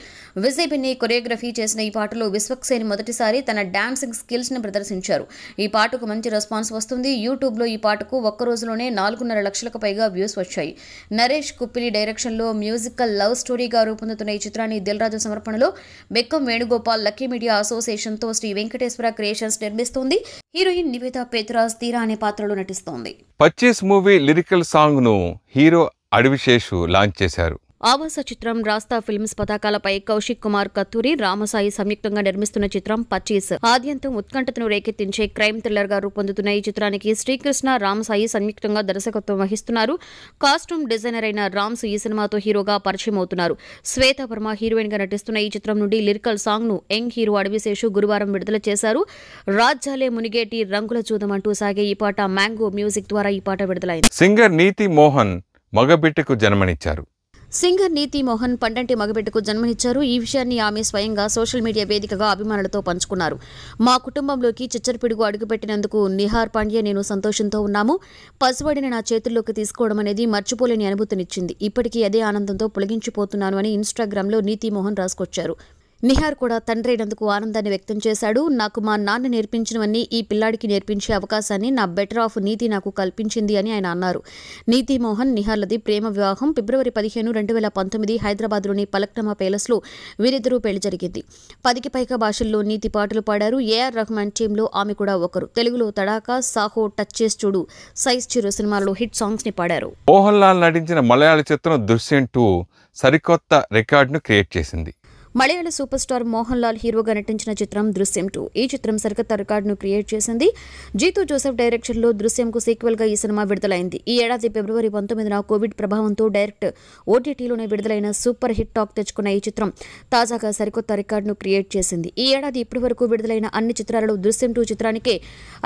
విజయ్ బెన్నీ కొరియోగ్రఫీ చేసిన ఈ పాటలో విశ్వక్సేని మొదటిసారి తన డాన్సింగ్ స్కిల్స్ ని ప్రదర్శించారు ఈ పాటకు మంచి రెస్పాన్స్ వస్తుంది యూట్యూబ్లో ఈ పాటకు ఒక్క రోజులోనే నాలుగున్నర లక్షలకు పైగా వ్యూస్ వచ్చాయి నరేష్ కుప్పిలి డైరెక్షన్లో మ్యూజికల్ లవ్ స్టోరీగా రూపొందుతున్న ఈ చిత్రాన్ని దిల్రాజు సమర్పణలో బెక్కం వేణుగోపాల్ లక్కీ మీడియా అసోసియేషన్తో శ్రీ వెంకటేశ్వర క్రియేషన్స్ నిర్మిస్తోంది హీరోయిన్ నివేద పేద్రాజ్ తీరా అనే పాత్రలో నటిస్తోంది పర్చేస్ మూవీ లిరికల్ సాంగ్ ను హీరో అడవిశేషు లాంచ్ చేశారు ఆవాస చిత్రం రాస్తా ఫిల్మ్స్ పతాకాలపై కౌశిక్ కుమార్ కత్తూరి రామసాయి సంయుక్తంగా నిర్మిస్తున్న చిత్రం పచ్చీస్ ఆద్యంతం ఉత్కంఠతను రేకెత్తించే క్రైమ్ థ్రిల్లర్ గా రూపొందుతున్న ఈ చిత్రానికి శ్రీకృష్ణ రామసాయి సంయుక్తంగా దర్శకత్వం వహిస్తున్నారు కాస్ట్యూమ్ డిజైనర్ అయిన రామ్స్ ఈ సినిమాతో హీరోగా పరిచయం అవుతున్నారు శ్వేత వర్మ హీరోయిన్ గా నటిస్తున్న ఈ చిత్రం నుండి లిరికల్ సాంగ్ ను యంగ్ హీరో అడవిశేషు గురువారం విడుదల చేశారు రాజ్యాలే మునిగేటి రంగుల చూదం అంటూ సాగే ఈ పాట మ్యాంగో మ్యూజిక్ ద్వారా ఈ పాట విడుదలైంది సింగర్ నీతి మోహన్ మగబిట్టకు జన్మనిచ్చారు సింగర్ నీతి మోహన్ పండంటి మగబిడ్డకు జన్మనిచ్చారు ఈ విషయాన్ని ఆమె స్వయంగా సోషల్ మీడియా వేదికగా అభిమానులతో పంచుకున్నారు మా కుటుంబంలోకి పిడుగు అడుగుపెట్టినందుకు నిహార్ పాండ్యే నేను సంతోషంతో ఉన్నాము పసివాడిని నా చేతుల్లోకి తీసుకోవడం అనేది మర్చిపోలేని అనుభూతినిచ్చింది ఇప్పటికీ అదే ఆనందంతో పొలగించిపోతున్నాను అని ఇన్స్టాగ్రామ్లో నీతి మోహన్ రాసుకొచ్చారు నిహార్ కూడా అయినందుకు ఆనందాన్ని వ్యక్తం చేశాడు నాకు మా నాన్న నేర్పించినవన్నీ ఈ పిల్లాడికి నేర్పించే అవకాశాన్ని నా బెటర్ ఆఫ్ నీతి నాకు కల్పించింది అని ఆయన అన్నారు నీతి మోహన్ నిహార్లది ప్రేమ వివాహం ఫిబ్రవరి పదిహేను రెండు వేల పంతొమ్మిది హైదరాబాద్లోని పలక్నమా ప్యాలెస్లో వీరిద్దరూ పెళ్లి జరిగింది పదికి పైగా భాషల్లో నీతి పాటలు పాడారు ఏఆర్ రహమాన్ టీంలో ఆమె కూడా ఒకరు తెలుగులో తడాక సాహో టచ్ చేసి చూడు సైజ్ చిరు సినిమాలో హిట్ సాంగ్స్ ని పాడారు మోహన్ లాల్ నటించిన మలయాళ చిత్రం దృశ్యం టూ సరికొత్త రికార్డును క్రియేట్ చేసింది మలయాళ సూపర్ స్టార్ మోహన్ లాల్ హీరోగా నటించిన చిత్రం దృశ్యం టూ ఈ చిత్రం సరికొత్త రికార్డును క్రియేట్ చేసింది జీతూ జోసెఫ్ డైరెక్షన్లో దృశ్యంకు సీక్వెల్గా ఈ సినిమా విడుదలైంది ఈ ఏడాది ఫిబ్రవరి పంతొమ్మిదిన కోవిడ్ ప్రభావంతో డైరెక్ట్ ఓటీటీలోనే విడుదలైన సూపర్ హిట్ టాక్ తెచ్చుకున్న ఈ చిత్రం తాజాగా సరికొత్త రికార్డును క్రియేట్ చేసింది ఈ ఏడాది ఇప్పటి వరకు విడుదలైన అన్ని చిత్రాలలో దృశ్యం టూ చిత్రానికే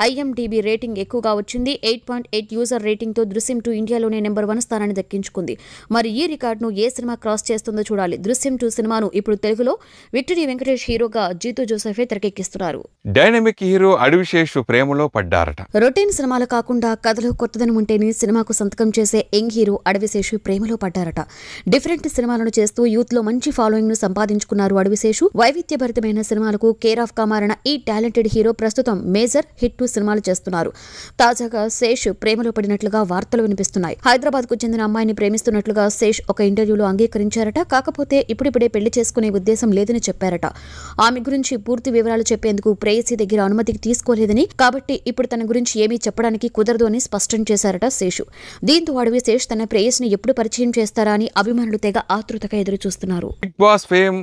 ఐఎండిబి రేటింగ్ ఎక్కువగా వచ్చింది ఎయిట్ పాయింట్ ఎయిట్ యూజర్ రేటింగ్తో దృశ్యం టూ ఇండియాలోనే నెంబర్ వన్ స్థానాన్ని దక్కించుకుంది మరి ఈ రికార్డును ఏ సినిమా క్రాస్ చేస్తుందో చూడాలి దృశ్యం టూ సినిమాను ఇప్పుడు తెలుగు తెలుగులో విక్టరీ వెంకటేష్ హీరోగా జీతు జోసెఫే తెరకెక్కిస్తున్నారు డైనమిక్ హీరో అడివిశేషు ప్రేమలో పడ్డారట రొటీన్ సినిమాలు కాకుండా కథలు కొత్తదనం ఉంటేనే సినిమాకు సంతకం చేసే యంగ్ హీరో అడవిశేషు ప్రేమలో పడ్డారట డిఫరెంట్ సినిమాలను చేస్తూ యూత్ లో మంచి ఫాలోయింగ్ ను సంపాదించుకున్నారు అడవిశేషు వైవిధ్యభరితమైన సినిమాలకు కేర్ ఆఫ్ కామారణ ఈ టాలెంటెడ్ హీరో ప్రస్తుతం మేజర్ హిట్ టు సినిమాలు చేస్తున్నారు తాజాగా శేష్ ప్రేమలో పడినట్లుగా వార్తలు వినిపిస్తున్నాయి హైదరాబాద్ కు చెందిన అమ్మాయిని ప్రేమిస్తున్నట్లుగా శేష్ ఒక ఇంటర్వ్యూలో అంగీకరించారట కాకపోతే ఇప్పుడిప్పుడే పెళ్లి చేసుకునే ఉద్దేశం ఉద్దేశం లేదని చెప్పారట ఆమె గురించి పూర్తి వివరాలు చెప్పేందుకు ప్రేయసి దగ్గర అనుమతికి తీసుకోలేదని కాబట్టి ఇప్పుడు తన గురించి ఏమీ చెప్పడానికి కుదరదు అని స్పష్టం చేశారట శేషు దీంతో అడవి శేష్ తన ని ఎప్పుడు పరిచయం చేస్తారా అని అభిమానులు తెగ ఆతృతగా ఎదురుచూస్తున్నారు చూస్తున్నారు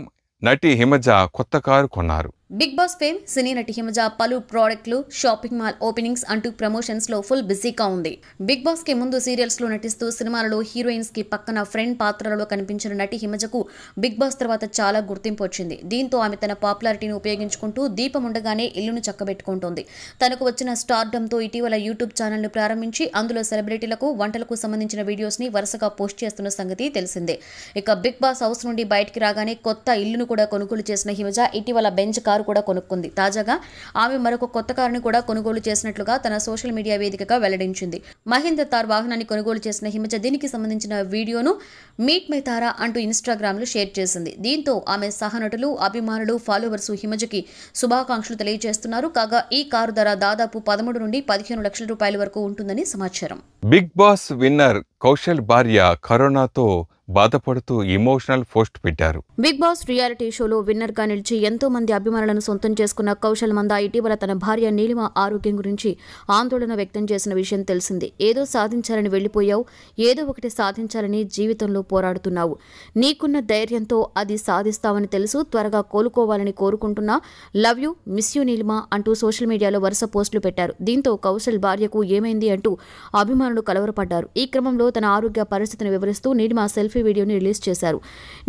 నటి హిమజ కొత్త కారు కొన్నారు బిగ్ బాస్ ఫేమ్ సినీ నటి హిమజ పలు ప్రోడక్ట్లు షాపింగ్ మాల్ ఓపెనింగ్స్ అంటూ ప్రమోషన్స్ లో ఫుల్ బిజీగా ఉంది బిగ్ బాస్ కి ముందు సీరియల్స్ లో నటిస్తూ సినిమాలలో హీరోయిన్స్ కి పక్కన ఫ్రెండ్ పాత్రలలో కనిపించిన నటి హిమజకు బిగ్ బాస్ తర్వాత చాలా గుర్తింపు వచ్చింది దీంతో ఆమె తన పాపులారిటీని ఉపయోగించుకుంటూ దీపం ఉండగానే ఇల్లును చక్కబెట్టుకుంటోంది తనకు వచ్చిన స్టార్డంతో ఇటీవల యూట్యూబ్ ఛానల్ను ప్రారంభించి అందులో సెలబ్రిటీలకు వంటలకు సంబంధించిన వీడియోస్ ని వరుసగా పోస్ట్ చేస్తున్న సంగతి తెలిసిందే ఇక బిగ్ బాస్ హౌస్ నుండి బయటికి రాగానే కొత్త ఇల్లును కూడా కొనుగోలు చేసిన హిమజ ఇటీవల బెంచ్ కారు కారు కూడా కొనుక్కుంది తాజాగా ఆమె మరొక కొత్త కారుని కూడా కొనుగోలు చేసినట్లుగా తన సోషల్ మీడియా వేదికగా వెల్లడించింది మహేంద్ర తార్ వాహనాన్ని కొనుగోలు చేసిన హిమజ దీనికి సంబంధించిన వీడియోను మీట్ మై తారా అంటూ ఇన్స్టాగ్రామ్లో షేర్ చేసింది దీంతో ఆమె సహనటులు అభిమానులు ఫాలోవర్స్ హిమజకి శుభాకాంక్షలు తెలియజేస్తున్నారు కాగా ఈ కారు ధర దాదాపు పదమూడు నుండి పదిహేను లక్షల రూపాయల వరకు ఉంటుందని సమాచారం బిగ్ బాస్ విన్నర్ కౌశల్ భార్య కరోనాతో బాధపడుతూ ఇమోషనల్ పోస్ట్ పెట్టారు బిగ్ బాస్ రియాలిటీ షోలో విన్నర్ గా నిలిచి ఎంతో మంది అభిమానులను సొంతం చేసుకున్న కౌశల్ మంద ఇటీవల తన భార్య నీలిమ ఆరోగ్యం గురించి ఆందోళన వ్యక్తం చేసిన విషయం తెలిసింది ఏదో సాధించాలని వెళ్ళిపోయావు ఏదో ఒకటి సాధించాలని జీవితంలో పోరాడుతున్నావు నీకున్న ధైర్యంతో అది సాధిస్తావని తెలుసు త్వరగా కోలుకోవాలని కోరుకుంటున్నా love you miss you Neelima అంటూ సోషల్ మీడియాలో వరుస పోస్టులు పెట్టారు దీంతో కౌశల్ భార్యకు ఏమైంది అంటూ అభిమానులు కలవరపడ్డారు ఈ క్రమంలో తన ఆరోగ్య పరిస్థితిని వివరిస్తూ నీలిమ సెల్ఫీ సెల్ఫీ వీడియోని రిలీజ్ చేశారు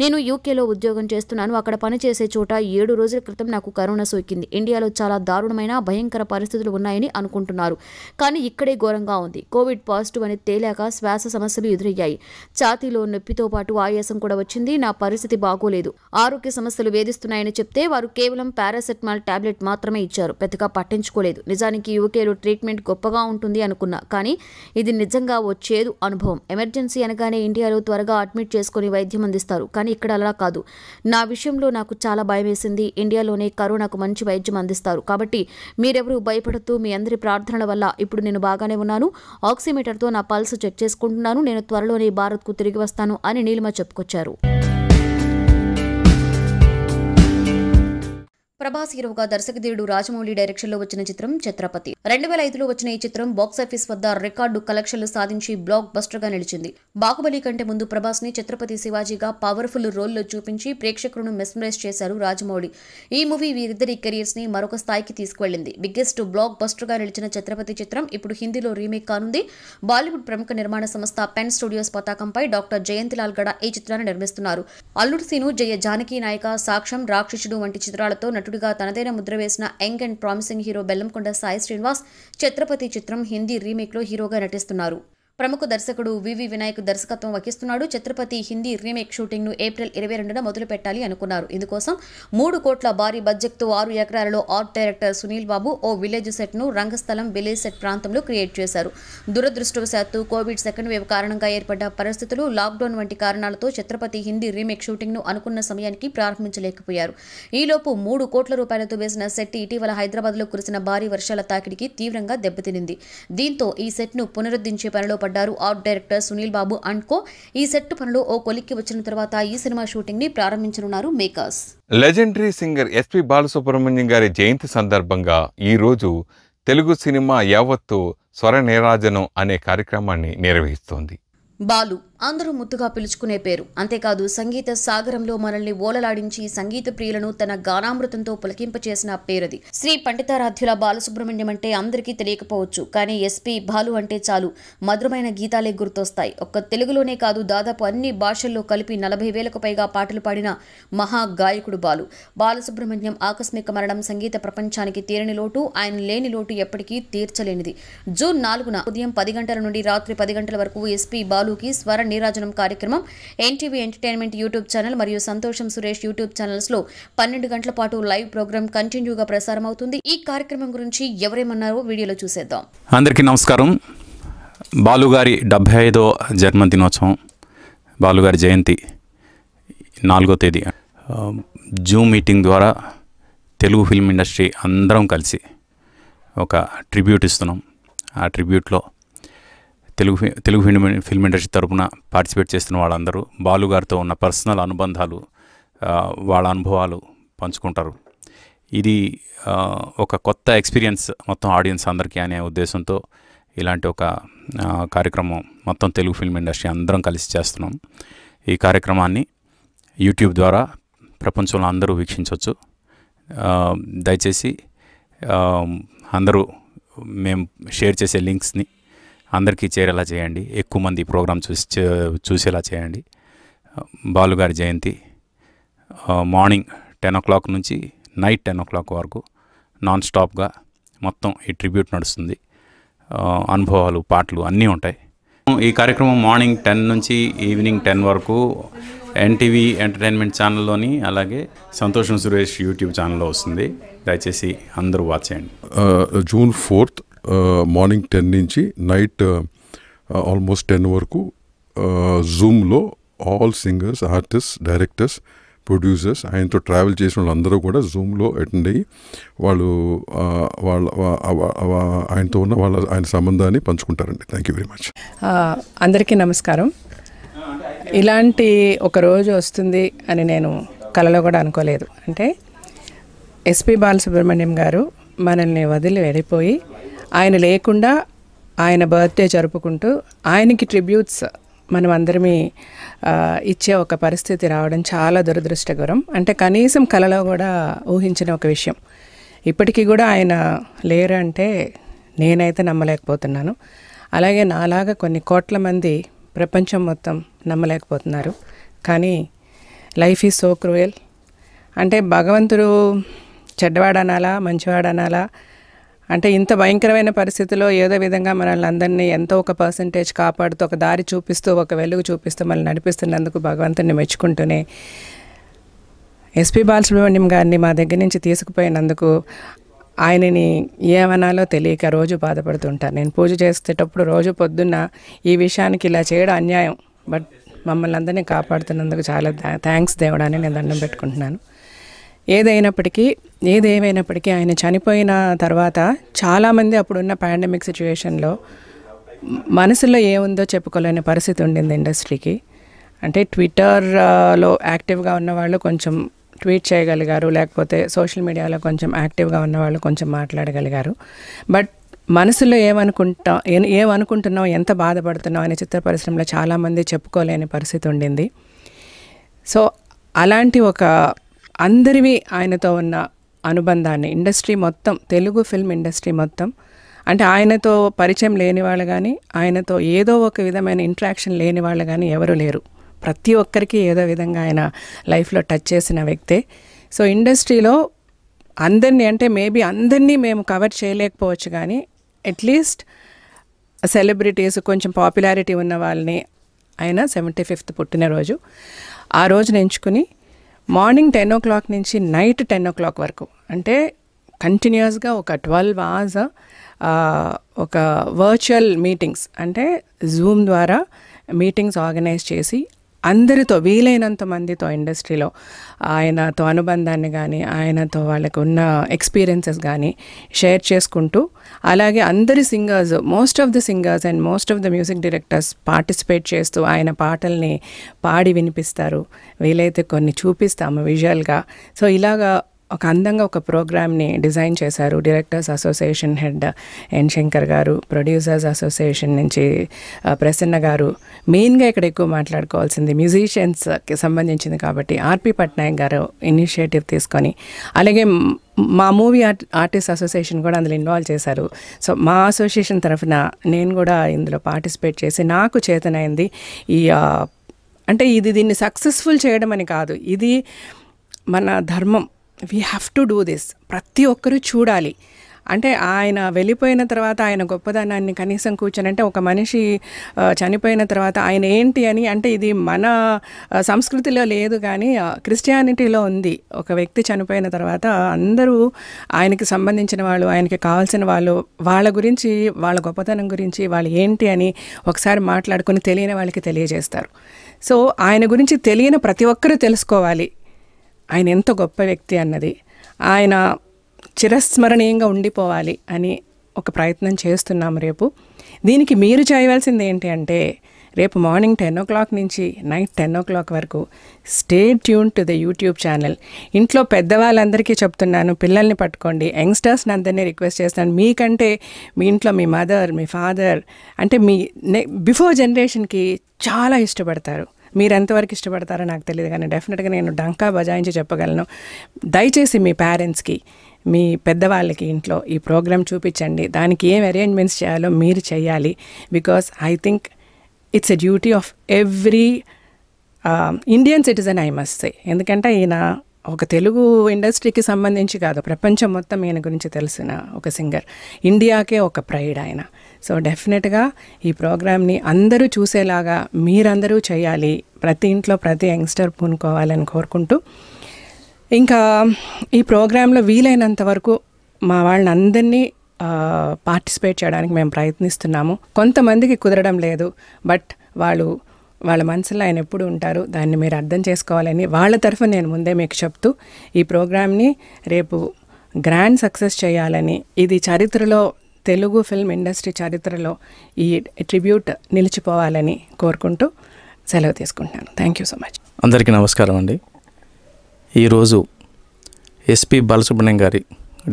నేను యూకేలో ఉద్యోగం చేస్తున్నాను అక్కడ పనిచేసే చోట ఏడు రోజుల క్రితం నాకు కరోనా సోకింది ఇండియాలో చాలా దారుణమైన భయంకర పరిస్థితులు ఉన్నాయని అనుకుంటున్నారు కానీ ఇక్కడే ఘోరంగా ఉంది కోవిడ్ పాజిటివ్ అని తేలాక శ్వాస సమస్యలు ఎదురయ్యాయి ఛాతీలో నొప్పితో పాటు ఆయాసం కూడా వచ్చింది నా పరిస్థితి బాగోలేదు ఆరోగ్య సమస్యలు వేధిస్తున్నాయని చెప్తే వారు కేవలం పారాసెటమాల్ టాబ్లెట్ మాత్రమే ఇచ్చారు పెద్దగా పట్టించుకోలేదు నిజానికి యూకేలో ట్రీట్మెంట్ గొప్పగా ఉంటుంది అనుకున్నా కానీ ఇది నిజంగా వచ్చేదు అనుభవం ఎమర్జెన్సీ అనగానే ఇండియాలో త్వరగా అడ్మిట్ అడ్మిట్ చేసుకుని వైద్యం అందిస్తారు కానీ ఇక్కడ అలా కాదు నా విషయంలో నాకు చాలా భయం వేసింది ఇండియాలోనే కరోనాకు మంచి వైద్యం అందిస్తారు కాబట్టి మీరెవరూ భయపడుతూ మీ అందరి ప్రార్థనల వల్ల ఇప్పుడు నేను బాగానే ఉన్నాను ఆక్సిమీటర్తో నా పల్స్ చెక్ చేసుకుంటున్నాను నేను త్వరలోనే భారత్కు తిరిగి వస్తాను అని నీలిమ చెప్పుకొచ్చారు ప్రభాస్ హీరోగా దర్శకధీరుడు రాజమౌళి డైరెక్షన్లో వచ్చిన చిత్రం ఛత్రపతి రెండు వేల ఐదులో వచ్చిన ఈ చిత్రం బాక్సాఫీస్ వద్ద రికార్డు కలెక్షన్లు సాధించి బ్లాక్ బస్టర్గా నిలిచింది బాహుబలి కంటే ముందు ప్రభాస్ ని ఛత్రపతి శివాజీగా పవర్ఫుల్ రోల్లో చూపించి ప్రేక్షకులను మెస్మరైజ్ చేశారు రాజమౌళి ఈ మూవీ వీరిద్దరి కెరియర్స్ ని మరొక స్థాయికి తీసుకువెళ్లింది బిగ్గెస్ట్ బ్లాక్ బస్టర్గా నిలిచిన ఛత్రపతి చిత్రం ఇప్పుడు హిందీలో రీమేక్ కానుంది బాలీవుడ్ ప్రముఖ నిర్మాణ సంస్థ పెన్ స్టూడియోస్ పతాకంపై డాక్టర్ జయంతి లాల్ గడ ఈ చిత్రాన్ని నిర్మిస్తున్నారు అల్లుడు సీను జయ జానకి నాయక సాక్ష్యం రాక్షసుడు వంటి చిత్రాలతో నటుడు దర్శకుడిగా తనదైన ముద్ర వేసిన young and promising hero Bellamkonda Sai Srinivas Chatrapathi చిత్రం హిందీ రీమేక్ లో హీరోగా నటిస్తున్నారు ప్రముఖ దర్శకుడు వివి వినాయక్ దర్శకత్వం వహిస్తున్నాడు ఛత్రపతి హిందీ రీమేక్ షూటింగ్ను ఏప్రిల్ ఇరవై రెండున మొదలు పెట్టాలి అనుకున్నారు ఇందుకోసం మూడు కోట్ల భారీ బడ్జెట్తో ఆరు ఎకరాలలో ఆర్ట్ డైరెక్టర్ సునీల్ బాబు ఓ విలేజ్ సెట్ను రంగస్థలం విలేజ్ సెట్ ప్రాంతంలో క్రియేట్ చేశారు దురదృష్టవశాత్తు కోవిడ్ సెకండ్ వేవ్ కారణంగా ఏర్పడ్డ పరిస్థితులు లాక్డౌన్ వంటి కారణాలతో ఛత్రపతి హిందీ రీమేక్ షూటింగ్ను అనుకున్న సమయానికి ప్రారంభించలేకపోయారు ఈలోపు మూడు కోట్ల రూపాయలతో వేసిన సెట్ ఇటీవల హైదరాబాద్లో కురిసిన భారీ వర్షాల తాకిడికి తీవ్రంగా దెబ్బతినింది దీంతో ఈ సెట్ను పునరుద్ధరించే పనిలో పడ్డారు art director Sunil Babu and co ఈ సెట్ పనులు ఓ కొలిక్కి వచ్చిన తర్వాత ఈ సినిమా షూటింగ్ ని ప్రారంభించనున్నారు makers legendary singer SP Balasubrahmanyam గారి జయంతి సందర్భంగా ఈ రోజు తెలుగు సినిమా యావత్తు స్వర నీరాజనం అనే కార్యక్రమాన్ని నిర్వహిస్తోంది బాలు అందరూ ముద్దుగా పిలుచుకునే పేరు అంతేకాదు సంగీత సాగరంలో మనల్ని ఓలలాడించి సంగీత ప్రియులను తన గానామృతంతో పులకింపచేసిన పేరది శ్రీ పండితారాధ్యుల బాలసుబ్రహ్మణ్యం అంటే అందరికీ తెలియకపోవచ్చు కానీ ఎస్పీ బాలు అంటే చాలు మధురమైన గీతాలే గుర్తొస్తాయి ఒక్క తెలుగులోనే కాదు దాదాపు అన్ని భాషల్లో కలిపి నలభై వేలకు పైగా పాటలు పాడిన మహా గాయకుడు బాలు బాలసుబ్రహ్మణ్యం ఆకస్మిక మరణం సంగీత ప్రపంచానికి తీరని లోటు ఆయన లేని లోటు ఎప్పటికీ తీర్చలేనిది జూన్ నాలుగున ఉదయం పది గంటల నుండి రాత్రి పది గంటల వరకు ఎస్పీ బాలుకి స్వరణ నీరాజనం కార్యక్రమం ఎన్టీవీ ఎంటర్టైన్మెంట్ యూట్యూబ్ ఛానల్ మరియు సంతోషం సురేష్ యూట్యూబ్ ఛానల్స్ లో పన్నెండు గంటల పాటు లైవ్ ప్రోగ్రామ్ కంటిన్యూగా ప్రసారం అవుతుంది ఈ కార్యక్రమం గురించి ఎవరేమన్నారో వీడియోలో చూసేద్దాం అందరికీ నమస్కారం బాలుగారి డెబ్బై ఐదో జన్మదినోత్సవం బాలుగారి జయంతి నాలుగో తేదీ జూమ్ మీటింగ్ ద్వారా తెలుగు ఫిల్మ్ ఇండస్ట్రీ అందరం కలిసి ఒక ట్రిబ్యూట్ ఇస్తున్నాం ఆ ట్రిబ్యూట్లో Telugu Telugu film film industry తరపున పార్టిసిపేట్ చేస్తున్న వాళ్ళందరూ బాలుగారితో ఉన్న పర్సనల్ అనుబంధాలు వాళ్ళ అనుభవాలు పంచుకుంటారు ఇది ఒక కొత్త ఎక్స్పీరియన్స్ మొత్తం ఆడియన్స్ అందరికీ అనే ఉద్దేశంతో ఇలాంటి ఒక కార్యక్రమం మొత్తం తెలుగు ఫిల్మ్ ఇండస్ట్రీ అందరం కలిసి చేస్తున్నాం ఈ కార్యక్రమాన్ని యూట్యూబ్ ద్వారా ప్రపంచంలో అందరూ వీక్షించవచ్చు దయచేసి అందరూ మేము షేర్ చేసే లింక్స్ని అందరికీ చేరేలా చేయండి ఎక్కువ మంది ప్రోగ్రాం చూసి చూసేలా చేయండి బాలుగారి జయంతి మార్నింగ్ టెన్ ఓ క్లాక్ నుంచి నైట్ టెన్ ఓ క్లాక్ వరకు నాన్ స్టాప్గా మొత్తం ఈ ట్రిబ్యూట్ నడుస్తుంది అనుభవాలు పాటలు అన్నీ ఉంటాయి ఈ కార్యక్రమం మార్నింగ్ టెన్ నుంచి ఈవినింగ్ టెన్ వరకు ఎన్టీవీ ఎంటర్టైన్మెంట్ ఛానల్లోని అలాగే సంతోషం సురేష్ యూట్యూబ్ ఛానల్లో వస్తుంది దయచేసి అందరూ వాచ్ చేయండి జూన్ ఫోర్త్ మార్నింగ్ టెన్ నుంచి నైట్ ఆల్మోస్ట్ టెన్ వరకు జూమ్లో all singers artist directors producers ఆయనతో ట్రావెల్ చేసిన వాళ్ళందరూ కూడా జూమ్లో అటెండ్ అయ్యి వాళ్ళు వాళ్ళ ఆయనతో ఉన్న వాళ్ళ ఆయన సంబంధాన్ని పంచుకుంటారండి థ్యాంక్ యూ వెరీ మచ్ అందరికీ నమస్కారం ఇలాంటి ఒక రోజు వస్తుంది అని నేను కలలో కూడా అనుకోలేదు అంటే ఎస్పి బాలసుబ్రహ్మణ్యం గారు మనల్ని వదిలి వెళ్ళిపోయి ఆయన లేకుండా ఆయన బర్త్డే జరుపుకుంటూ ఆయనకి ట్రిబ్యూట్స్ మనం అందరమీ ఇచ్చే ఒక పరిస్థితి రావడం చాలా దురదృష్టకరం అంటే కనీసం కలలో కూడా ఊహించిన ఒక విషయం ఇప్పటికీ కూడా ఆయన లేరు అంటే నేనైతే నమ్మలేకపోతున్నాను అలాగే నాలాగా కొన్ని కోట్ల మంది ప్రపంచం మొత్తం నమ్మలేకపోతున్నారు కానీ లైఫ్ ఈజ్ సో క్రూయల్ అంటే భగవంతుడు చెడ్డవాడనాలా మంచివాడనాలా అంటే ఇంత భయంకరమైన పరిస్థితిలో ఏదో విధంగా మనల్ని అందరినీ ఎంతో ఒక పర్సంటేజ్ కాపాడుతూ ఒక దారి చూపిస్తూ ఒక వెలుగు చూపిస్తూ మనల్ని నడిపిస్తున్నందుకు భగవంతుని మెచ్చుకుంటూనే ఎస్పి బాలసుబ్రహ్మణ్యం గారిని మా దగ్గర నుంచి తీసుకుపోయినందుకు ఆయనని ఏమనాలో తెలియక రోజు బాధపడుతుంటాను నేను పూజ చేసేటప్పుడు రోజు పొద్దున్న ఈ విషయానికి ఇలా చేయడం అన్యాయం బట్ మమ్మల్ని అందరినీ కాపాడుతున్నందుకు చాలా థ్యాంక్స్ దేవుడాన్ని నేను దండం పెట్టుకుంటున్నాను ఏదైనప్పటికీ ఏదేమైనప్పటికీ ఆయన చనిపోయిన తర్వాత చాలామంది అప్పుడున్న పాండమిక్ సిచ్యువేషన్లో మనసులో ఏముందో చెప్పుకోలేని పరిస్థితి ఉండింది ఇండస్ట్రీకి అంటే ట్విట్టర్లో యాక్టివ్గా ఉన్నవాళ్ళు కొంచెం ట్వీట్ చేయగలిగారు లేకపోతే సోషల్ మీడియాలో కొంచెం యాక్టివ్గా ఉన్నవాళ్ళు కొంచెం మాట్లాడగలిగారు బట్ మనసులో ఏమనుకుంటా ఏమనుకుంటున్నాం ఎంత బాధపడుతున్నాం అనే చిత్ర పరిశ్రమలో చాలామంది చెప్పుకోలేని పరిస్థితి ఉండింది సో అలాంటి ఒక అందరివి ఆయనతో ఉన్న అనుబంధాన్ని ఇండస్ట్రీ మొత్తం తెలుగు ఫిల్మ్ ఇండస్ట్రీ మొత్తం అంటే ఆయనతో పరిచయం లేని వాళ్ళు కానీ ఆయనతో ఏదో ఒక విధమైన ఇంట్రాక్షన్ లేని వాళ్ళు కానీ ఎవరు లేరు ప్రతి ఒక్కరికి ఏదో విధంగా ఆయన లైఫ్లో టచ్ చేసిన వ్యక్తే సో ఇండస్ట్రీలో అందరినీ అంటే మేబీ అందరినీ మేము కవర్ చేయలేకపోవచ్చు కానీ అట్లీస్ట్ సెలబ్రిటీస్ కొంచెం పాపులారిటీ ఉన్న వాళ్ళని ఆయన సెవెంటీ ఫిఫ్త్ పుట్టినరోజు ఆ రోజున ఎంచుకుని మార్నింగ్ టెన్ ఓ క్లాక్ నుంచి నైట్ టెన్ ఓ క్లాక్ వరకు అంటే కంటిన్యూస్గా ఒక ట్వెల్వ్ అవర్స్ ఒక వర్చువల్ మీటింగ్స్ అంటే జూమ్ ద్వారా మీటింగ్స్ ఆర్గనైజ్ చేసి అందరితో వీలైనంత మందితో ఇండస్ట్రీలో ఆయనతో అనుబంధాన్ని కానీ ఆయనతో వాళ్ళకు ఉన్న ఎక్స్పీరియన్సెస్ కానీ షేర్ చేసుకుంటూ అలాగే అందరి singers most of the singers and most of the music directors participate చేస్తూ ఆయన పాటల్ని పాడి వినిపిస్తారు వీలైతే కొన్ని చూపిస్తాము విజువల్గా సో ఇలాగా ఒక అందంగా ఒక ప్రోగ్రామ్ని డిజైన్ చేశారు directors association head N Shankar garu producers association నుంచి ప్రసన్న గారు మెయిన్గా ఇక్కడ ఎక్కువ మాట్లాడుకోవాల్సింది మ్యూజిషియన్స్కి సంబంధించింది కాబట్టి ఆర్పి పట్నాయక్ గారు ఇనిషియేటివ్ తీసుకొని అలాగే మా మూవీ ఆర్ట్ ఆర్టిస్ట్ అసోసియేషన్ కూడా అందులో ఇన్వాల్వ్ చేశారు సో మా అసోసియేషన్ తరఫున నేను కూడా ఇందులో పార్టిసిపేట్ చేసి నాకు చేతనైంది ఈ అంటే ఇది దీన్ని సక్సెస్ఫుల్ చేయడం అని కాదు ఇది మన ధర్మం we have to do this ప్రతి ఒక్కరూ చూడాలి అంటే ఆయన వెళ్ళిపోయిన తర్వాత ఆయన గొప్పదనాన్ని కనీసం కూర్చొని అంటే ఒక మనిషి చనిపోయిన తర్వాత ఆయన ఏంటి అని అంటే ఇది మన సంస్కృతిలో లేదు కానీ క్రిస్టియానిటీలో ఉంది ఒక వ్యక్తి చనిపోయిన తర్వాత అందరూ ఆయనకి సంబంధించిన వాళ్ళు ఆయనకి కావాల్సిన వాళ్ళు వాళ్ళ గురించి వాళ్ళ గొప్పతనం గురించి వాళ్ళు ఏంటి అని ఒకసారి మాట్లాడుకుని తెలియని వాళ్ళకి తెలియజేస్తారు సో ఆయన గురించి తెలియని ప్రతి ఒక్కరూ తెలుసుకోవాలి ఆయన ఎంత గొప్ప వ్యక్తి అన్నది ఆయన చిరస్మరణీయంగా ఉండిపోవాలి అని ఒక ప్రయత్నం చేస్తున్నాం రేపు దీనికి మీరు చేయవలసింది ఏంటి అంటే రేపు మార్నింగ్ టెన్ ఓ క్లాక్ నుంచి నైట్ టెన్ ఓ క్లాక్ వరకు stay tune to the YouTube channel ఇంట్లో పెద్దవాళ్ళందరికీ చెప్తున్నాను పిల్లల్ని పట్టుకోండి యంగ్స్టర్స్ని అందరినీ రిక్వెస్ట్ చేస్తాను మీకంటే మీ ఇంట్లో మీ మదర్ మీ ఫాదర్ అంటే మీ బిఫోర్ జనరేషన్కి చాలా ఇష్టపడతారు మీరు ఎంతవరకు ఇష్టపడతారో నాకు తెలియదు కానీ డెఫినెట్గా నేను డంకా బజాయించి చెప్పగలను దయచేసి మీ పేరెంట్స్కి మీ పెద్దవాళ్ళకి ఇంట్లో ఈ ప్రోగ్రామ్ చూపించండి దానికి ఏం అరేంజ్మెంట్స్ చేయాలో మీరు చేయాలి because I think it's a duty of every Indian citizen I must say ఎందుకంటే ఈయన ఒక తెలుగు ఇండస్ట్రీకి సంబంధించి కాదు ప్రపంచం మొత్తం ఈయన గురించి తెలిసిన ఒక సింగర్ ఇండియాకే ఒక ప్రైడ్ ఆయన సో డెఫినెట్గా ఈ ప్రోగ్రామ్ని అందరూ చూసేలాగా మీరందరూ చేయాలి ప్రతి ఇంట్లో ప్రతి యంగ్స్టర్ పూనుకోవాలని కోరుకుంటూ ఇంకా ఈ ప్రోగ్రాంలో వీలైనంత వరకు మా వాళ్ళని అందరినీ పార్టిసిపేట్ చేయడానికి మేము ప్రయత్నిస్తున్నాము కొంతమందికి కుదరడం లేదు బట్ వాళ్ళు వాళ్ళ మనసులో ఆయన ఎప్పుడు ఉంటారు దాన్ని మీరు అర్థం చేసుకోవాలని వాళ్ళ తరఫున నేను ముందే మీకు చెప్తూ ఈ ప్రోగ్రామ్ని రేపు గ్రాండ్ సక్సెస్ చేయాలని ఇది చరిత్రలో తెలుగు ఫిల్మ్ ఇండస్ట్రీ చరిత్రలో ఈ ట్రిబ్యూట్ నిలిచిపోవాలని కోరుకుంటూ సెలవు తీసుకుంటున్నాను థ్యాంక్ యూ సో మచ్ అందరికీ నమస్కారం అండి ఈరోజు ఎస్పి బాలసుబ్రహ్మణ్యం గారి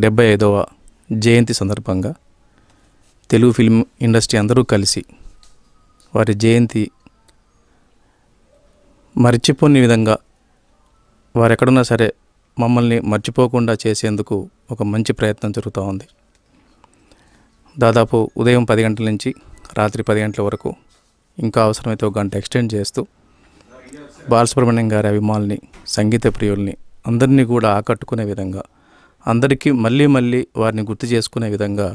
డెబ్బై ఐదవ జయంతి సందర్భంగా తెలుగు ఫిల్మ్ ఇండస్ట్రీ అందరూ కలిసి వారి జయంతి మర్చిపోని విధంగా వారెక్కడున్నా సరే మమ్మల్ని మర్చిపోకుండా చేసేందుకు ఒక మంచి ప్రయత్నం జరుగుతూ ఉంది దాదాపు ఉదయం పది గంటల నుంచి రాత్రి పది గంటల వరకు ఇంకా అవసరమైతే ఒక గంట ఎక్స్టెండ్ చేస్తూ బాలసుబ్రహ్మణ్యం గారి అభిమానుల్ని సంగీత ప్రియుల్ని అందరినీ కూడా ఆకట్టుకునే విధంగా అందరికీ మళ్ళీ మళ్ళీ వారిని గుర్తు చేసుకునే విధంగా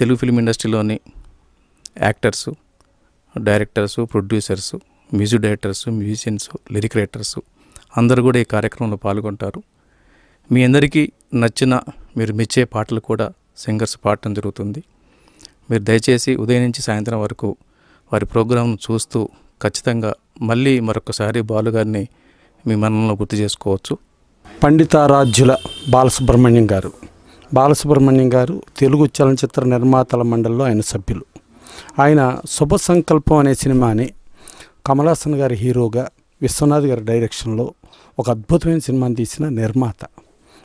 తెలుగు ఫిల్మ్ ఇండస్ట్రీలోని actors directors producers music directors musicians lyric writers అందరూ కూడా ఈ కార్యక్రమంలో పాల్గొంటారు మీ అందరికీ నచ్చిన మీరు మెచ్చే పాటలు కూడా సింగర్స్ పాడటం జరుగుతుంది మీరు దయచేసి ఉదయం నుంచి సాయంత్రం వరకు వారి ప్రోగ్రాంను చూస్తూ ఖచ్చితంగా మళ్ళీ మరొకసారి బాలుగారిని మీ మనంలో గుర్తు చేసుకోవచ్చు పండితారాధ్యుల బాలసుబ్రహ్మణ్యం గారు బాలసుబ్రహ్మణ్యం గారు తెలుగు చలనచిత్ర నిర్మాతల మండలిలో ఆయన సభ్యులు ఆయన శుభ సంకల్పం అనే సినిమాని కమలాసన్ గారి హీరోగా విశ్వనాథ్ గారి డైరెక్షన్లో ఒక అద్భుతమైన సినిమాని తీసిన నిర్మాత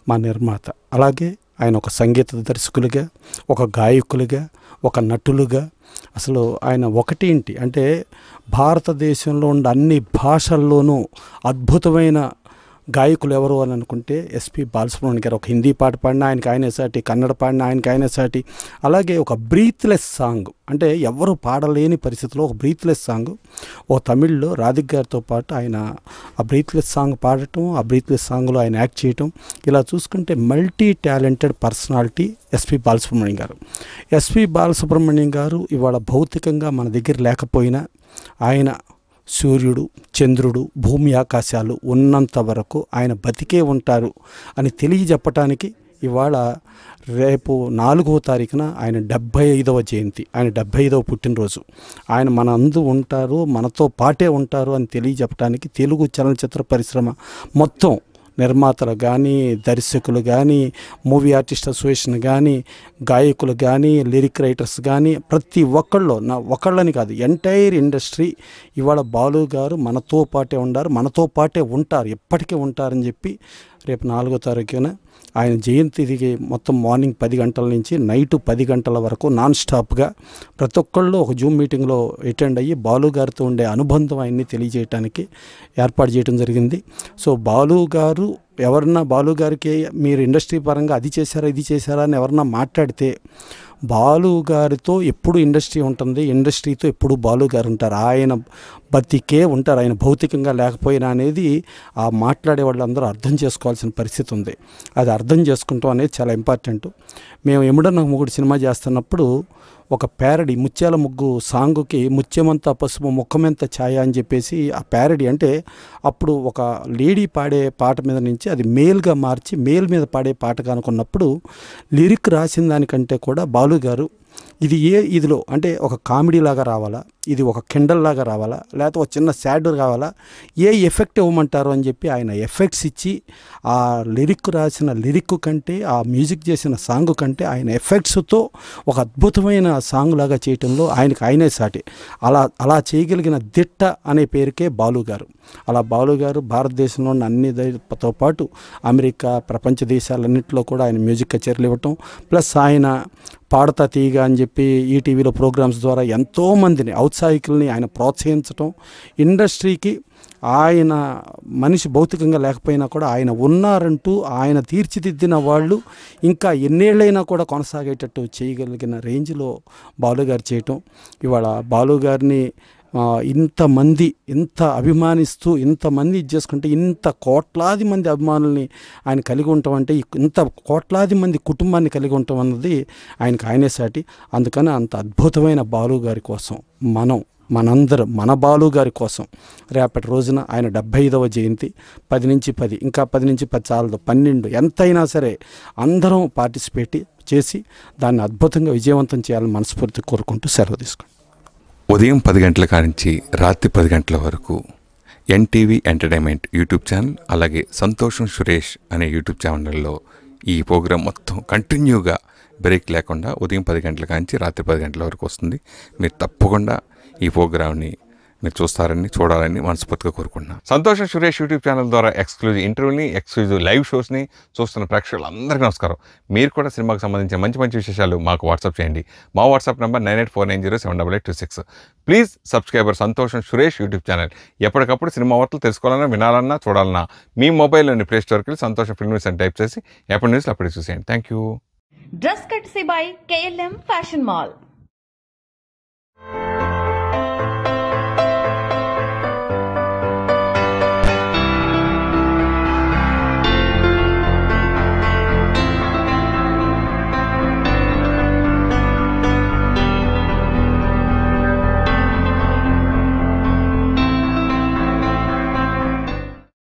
మా నిర్మాత అలాగే ఆయన ఒక సంగీత దర్శకులుగా ఒక గాయకులుగా ఒక నటులుగా అసలు ఆయన ఏంటి అంటే భారతదేశంలో ఉన్న అన్ని భాషల్లోనూ అద్భుతమైన గాయకులు ఎవరు అని అనుకుంటే ఎస్పి బాలసుబ్రహ్మణ్యం గారు ఒక హిందీ పాట పాడిన ఆయనకి ఆయన సాటి కన్నడ పాడిన ఆయనకి ఆయన సాటి అలాగే ఒక బ్రీత్లెస్ సాంగ్ అంటే ఎవరు పాడలేని పరిస్థితిలో ఒక బ్రీత్లెస్ సాంగ్ ఓ తమిళ్లో రాధిక్ గారితో పాటు ఆయన ఆ బ్రీత్లెస్ సాంగ్ పాడటం ఆ బ్రీత్లెస్ సాంగ్లో ఆయన యాక్ట్ చేయటం ఇలా చూసుకుంటే multi talented personality SP Balasubrahmanyam garu SP Balasubrahmanyam గారు ఇవాళ భౌతికంగా మన దగ్గర లేకపోయినా ఆయన సూర్యుడు చంద్రుడు భూమి ఆకాశాలు ఉన్నంత వరకు ఆయన బతికే ఉంటారు అని తెలియజెప్పటానికి ఇవాళ రేపు నాలుగవ తారీఖున ఆయన డెబ్భై ఐదవ జయంతి ఆయన డెబ్భై ఐదవ పుట్టినరోజు ఆయన మన అందు ఉంటారు మనతో పాటే ఉంటారు అని తెలియజెప్పడానికి తెలుగు చలనచిత్ర పరిశ్రమ మొత్తం నిర్మాతలు కానీ దర్శకులు కానీ మూవీ ఆర్టిస్ట్ అసోసియేషన్ కానీ గాయకులు కానీ లిరిక్ రైటర్స్ కానీ ప్రతి ఒక్కళ్ళు నా ఒకళ్ళని కాదు ఎంటైర్ ఇండస్ట్రీ ఇవాళ బాలు గారు మనతో పాటే ఉన్నారు మనతో పాటే ఉంటారు ఎప్పటికీ ఉంటారని చెప్పి రేపు నాలుగో తారీఖున ఆయన జయంతికి మొత్తం మార్నింగ్ పది గంటల నుంచి నైట్ పది గంటల వరకు నాన్ స్టాప్గా ప్రతి ఒక్కళ్ళు ఒక జూమ్ మీటింగ్లో అటెండ్ అయ్యి బాలు గారితో ఉండే అనుబంధం ఆయన్ని తెలియజేయడానికి ఏర్పాటు చేయడం జరిగింది సో బాలు గారు ఎవరన్నా బాలు గారికి మీరు ఇండస్ట్రీ పరంగా అది చేశారా ఇది చేశారా అని ఎవరన్నా మాట్లాడితే బాలు గారితో ఎప్పుడు ఇండస్ట్రీ ఉంటుంది ఇండస్ట్రీతో ఎప్పుడు బాలు గారు ఉంటారు ఆయన బతికే ఉంటారు ఆయన భౌతికంగా లేకపోయినా అనేది ఆ మాట్లాడే వాళ్ళందరూ అర్థం చేసుకోవాల్సిన పరిస్థితి ఉంది అది అర్థం చేసుకుంటాం అనేది చాలా ఇంపార్టెంట్ మేము ఎముడన్న మొగుడు సినిమా చేస్తున్నప్పుడు ఒక ప్యారడీ ముత్యాల ముగ్గు సాంగుకి ముత్యమంత పసుపు ముఖమెంత ఛాయ అని చెప్పేసి ఆ ప్యారడీ అంటే అప్పుడు ఒక లేడీ పాడే పాట మీద నుంచి అది మేల్గా మార్చి మేల్ మీద పాడే పాట కనుకున్నప్పుడు లిరిక్ రాసిన దానికంటే కూడా బాలు గారు ఇది ఏ ఇదిలో అంటే ఒక కామెడీ లాగా రావాలా ఇది ఒక కిండల్లాగా రావాలా లేకపోతే ఒక చిన్న శాడ్ కావాలా ఏ ఎఫెక్ట్ ఇవ్వమంటారు అని చెప్పి ఆయన ఎఫెక్ట్స్ ఇచ్చి ఆ లిరిక్ రాసిన లిరిక్ కంటే ఆ మ్యూజిక్ చేసిన సాంగ్ కంటే ఆయన ఎఫెక్ట్స్తో ఒక అద్భుతమైన సాంగ్ లాగా చేయటంలో ఆయనకు ఆయనే సాటి అలా అలా చేయగలిగిన దిట్ట అనే పేరుకే బాలు గారు అలా బాలు గారు భారతదేశంలో ఉన్న అన్ని తో పాటు అమెరికా ప్రపంచ దేశాలన్నింటిలో కూడా ఆయన మ్యూజిక్ కచేరీలు ఇవ్వటం ప్లస్ ఆయన పాడతా తీయగా అని చెప్పి ఈటీవీలో ప్రోగ్రామ్స్ ద్వారా ఎంతోమందిని అవుట్ నిరుత్సాహికుల్ని ఆయన ప్రోత్సహించటం ఇండస్ట్రీకి ఆయన మనిషి భౌతికంగా లేకపోయినా కూడా ఆయన ఉన్నారంటూ ఆయన తీర్చిదిద్దిన వాళ్ళు ఇంకా ఎన్నేళ్ళైనా కూడా కొనసాగేటట్టు చేయగలిగిన రేంజ్లో బాలుగారు చేయటం ఇవాళ బాలుగారిని ఇంతమంది ఇంత అభిమానిస్తూ ఇంతమంది ఇది చేసుకుంటే ఇంత కోట్లాది మంది అభిమానుల్ని ఆయన కలిగి ఉండటం అంటే ఇంత కోట్లాది మంది కుటుంబాన్ని కలిగి ఉండటం అన్నది ఆయనకు ఆయనే సాటి అందుకని అంత అద్భుతమైన బాలు గారి కోసం మనం మనందరం మన బాలు గారి కోసం రేపటి రోజున ఆయన డెబ్భై ఐదవ జయంతి పది నుంచి పది ఇంకా పది నుంచి పది చాలదు పన్నెండు ఎంతైనా సరే అందరం పార్టిసిపేట్ చేసి దాన్ని అద్భుతంగా విజయవంతం చేయాలని మనస్ఫూర్తి కోరుకుంటూ సెలవు తీసుకోండి ఉదయం పది గంటల కానించి రాత్రి పది గంటల వరకు ఎన్టీవీ ఎంటర్టైన్మెంట్ యూట్యూబ్ ఛానల్ అలాగే సంతోషం సురేష్ అనే యూట్యూబ్ ఛానల్లో ఈ ప్రోగ్రామ్ మొత్తం కంటిన్యూగా బ్రేక్ లేకుండా ఉదయం పది గంటల కానించి రాత్రి పది గంటల వరకు వస్తుంది మీరు తప్పకుండా ఈ ప్రోగ్రామ్ని మీరు చూస్తారని చూడాలని మనస్ఫూర్తిగా కోరుకుంటున్నాను సంతోషం సురేష్ యూట్యూబ్ ఛానల్ ద్వారా ఎక్స్క్లూజివ్ ఇంటర్వ్యూని ఎక్స్క్లూజివ్ లైవ్ షోస్ని చూస్తున్న ప్రేక్షకులందరికీ నమస్కారం మీరు కూడా సినిమాకు సంబంధించిన మంచి మంచి విశేషాలు మాకు వాట్సాప్ చేయండి మా WhatsApp number nine eight four nine zero seven double eight two six please subscriber సంతోషం సురేష్ యూట్యూబ్ ఛానల్ ఎప్పటికప్పుడు సినిమా వార్తలు తెలుసుకోవాలన్నా వినాలన్నా చూడాలన్నా మీ మొబైల్లోని ప్లే స్టోర్కి వెళ్ళి సంతోషం ఫిల్మ్స్ అని టైప్ చేసి ఎప్పటి న్యూస్లో అప్పుడే చూసేయండి thank you dress cut by KLM fashion mall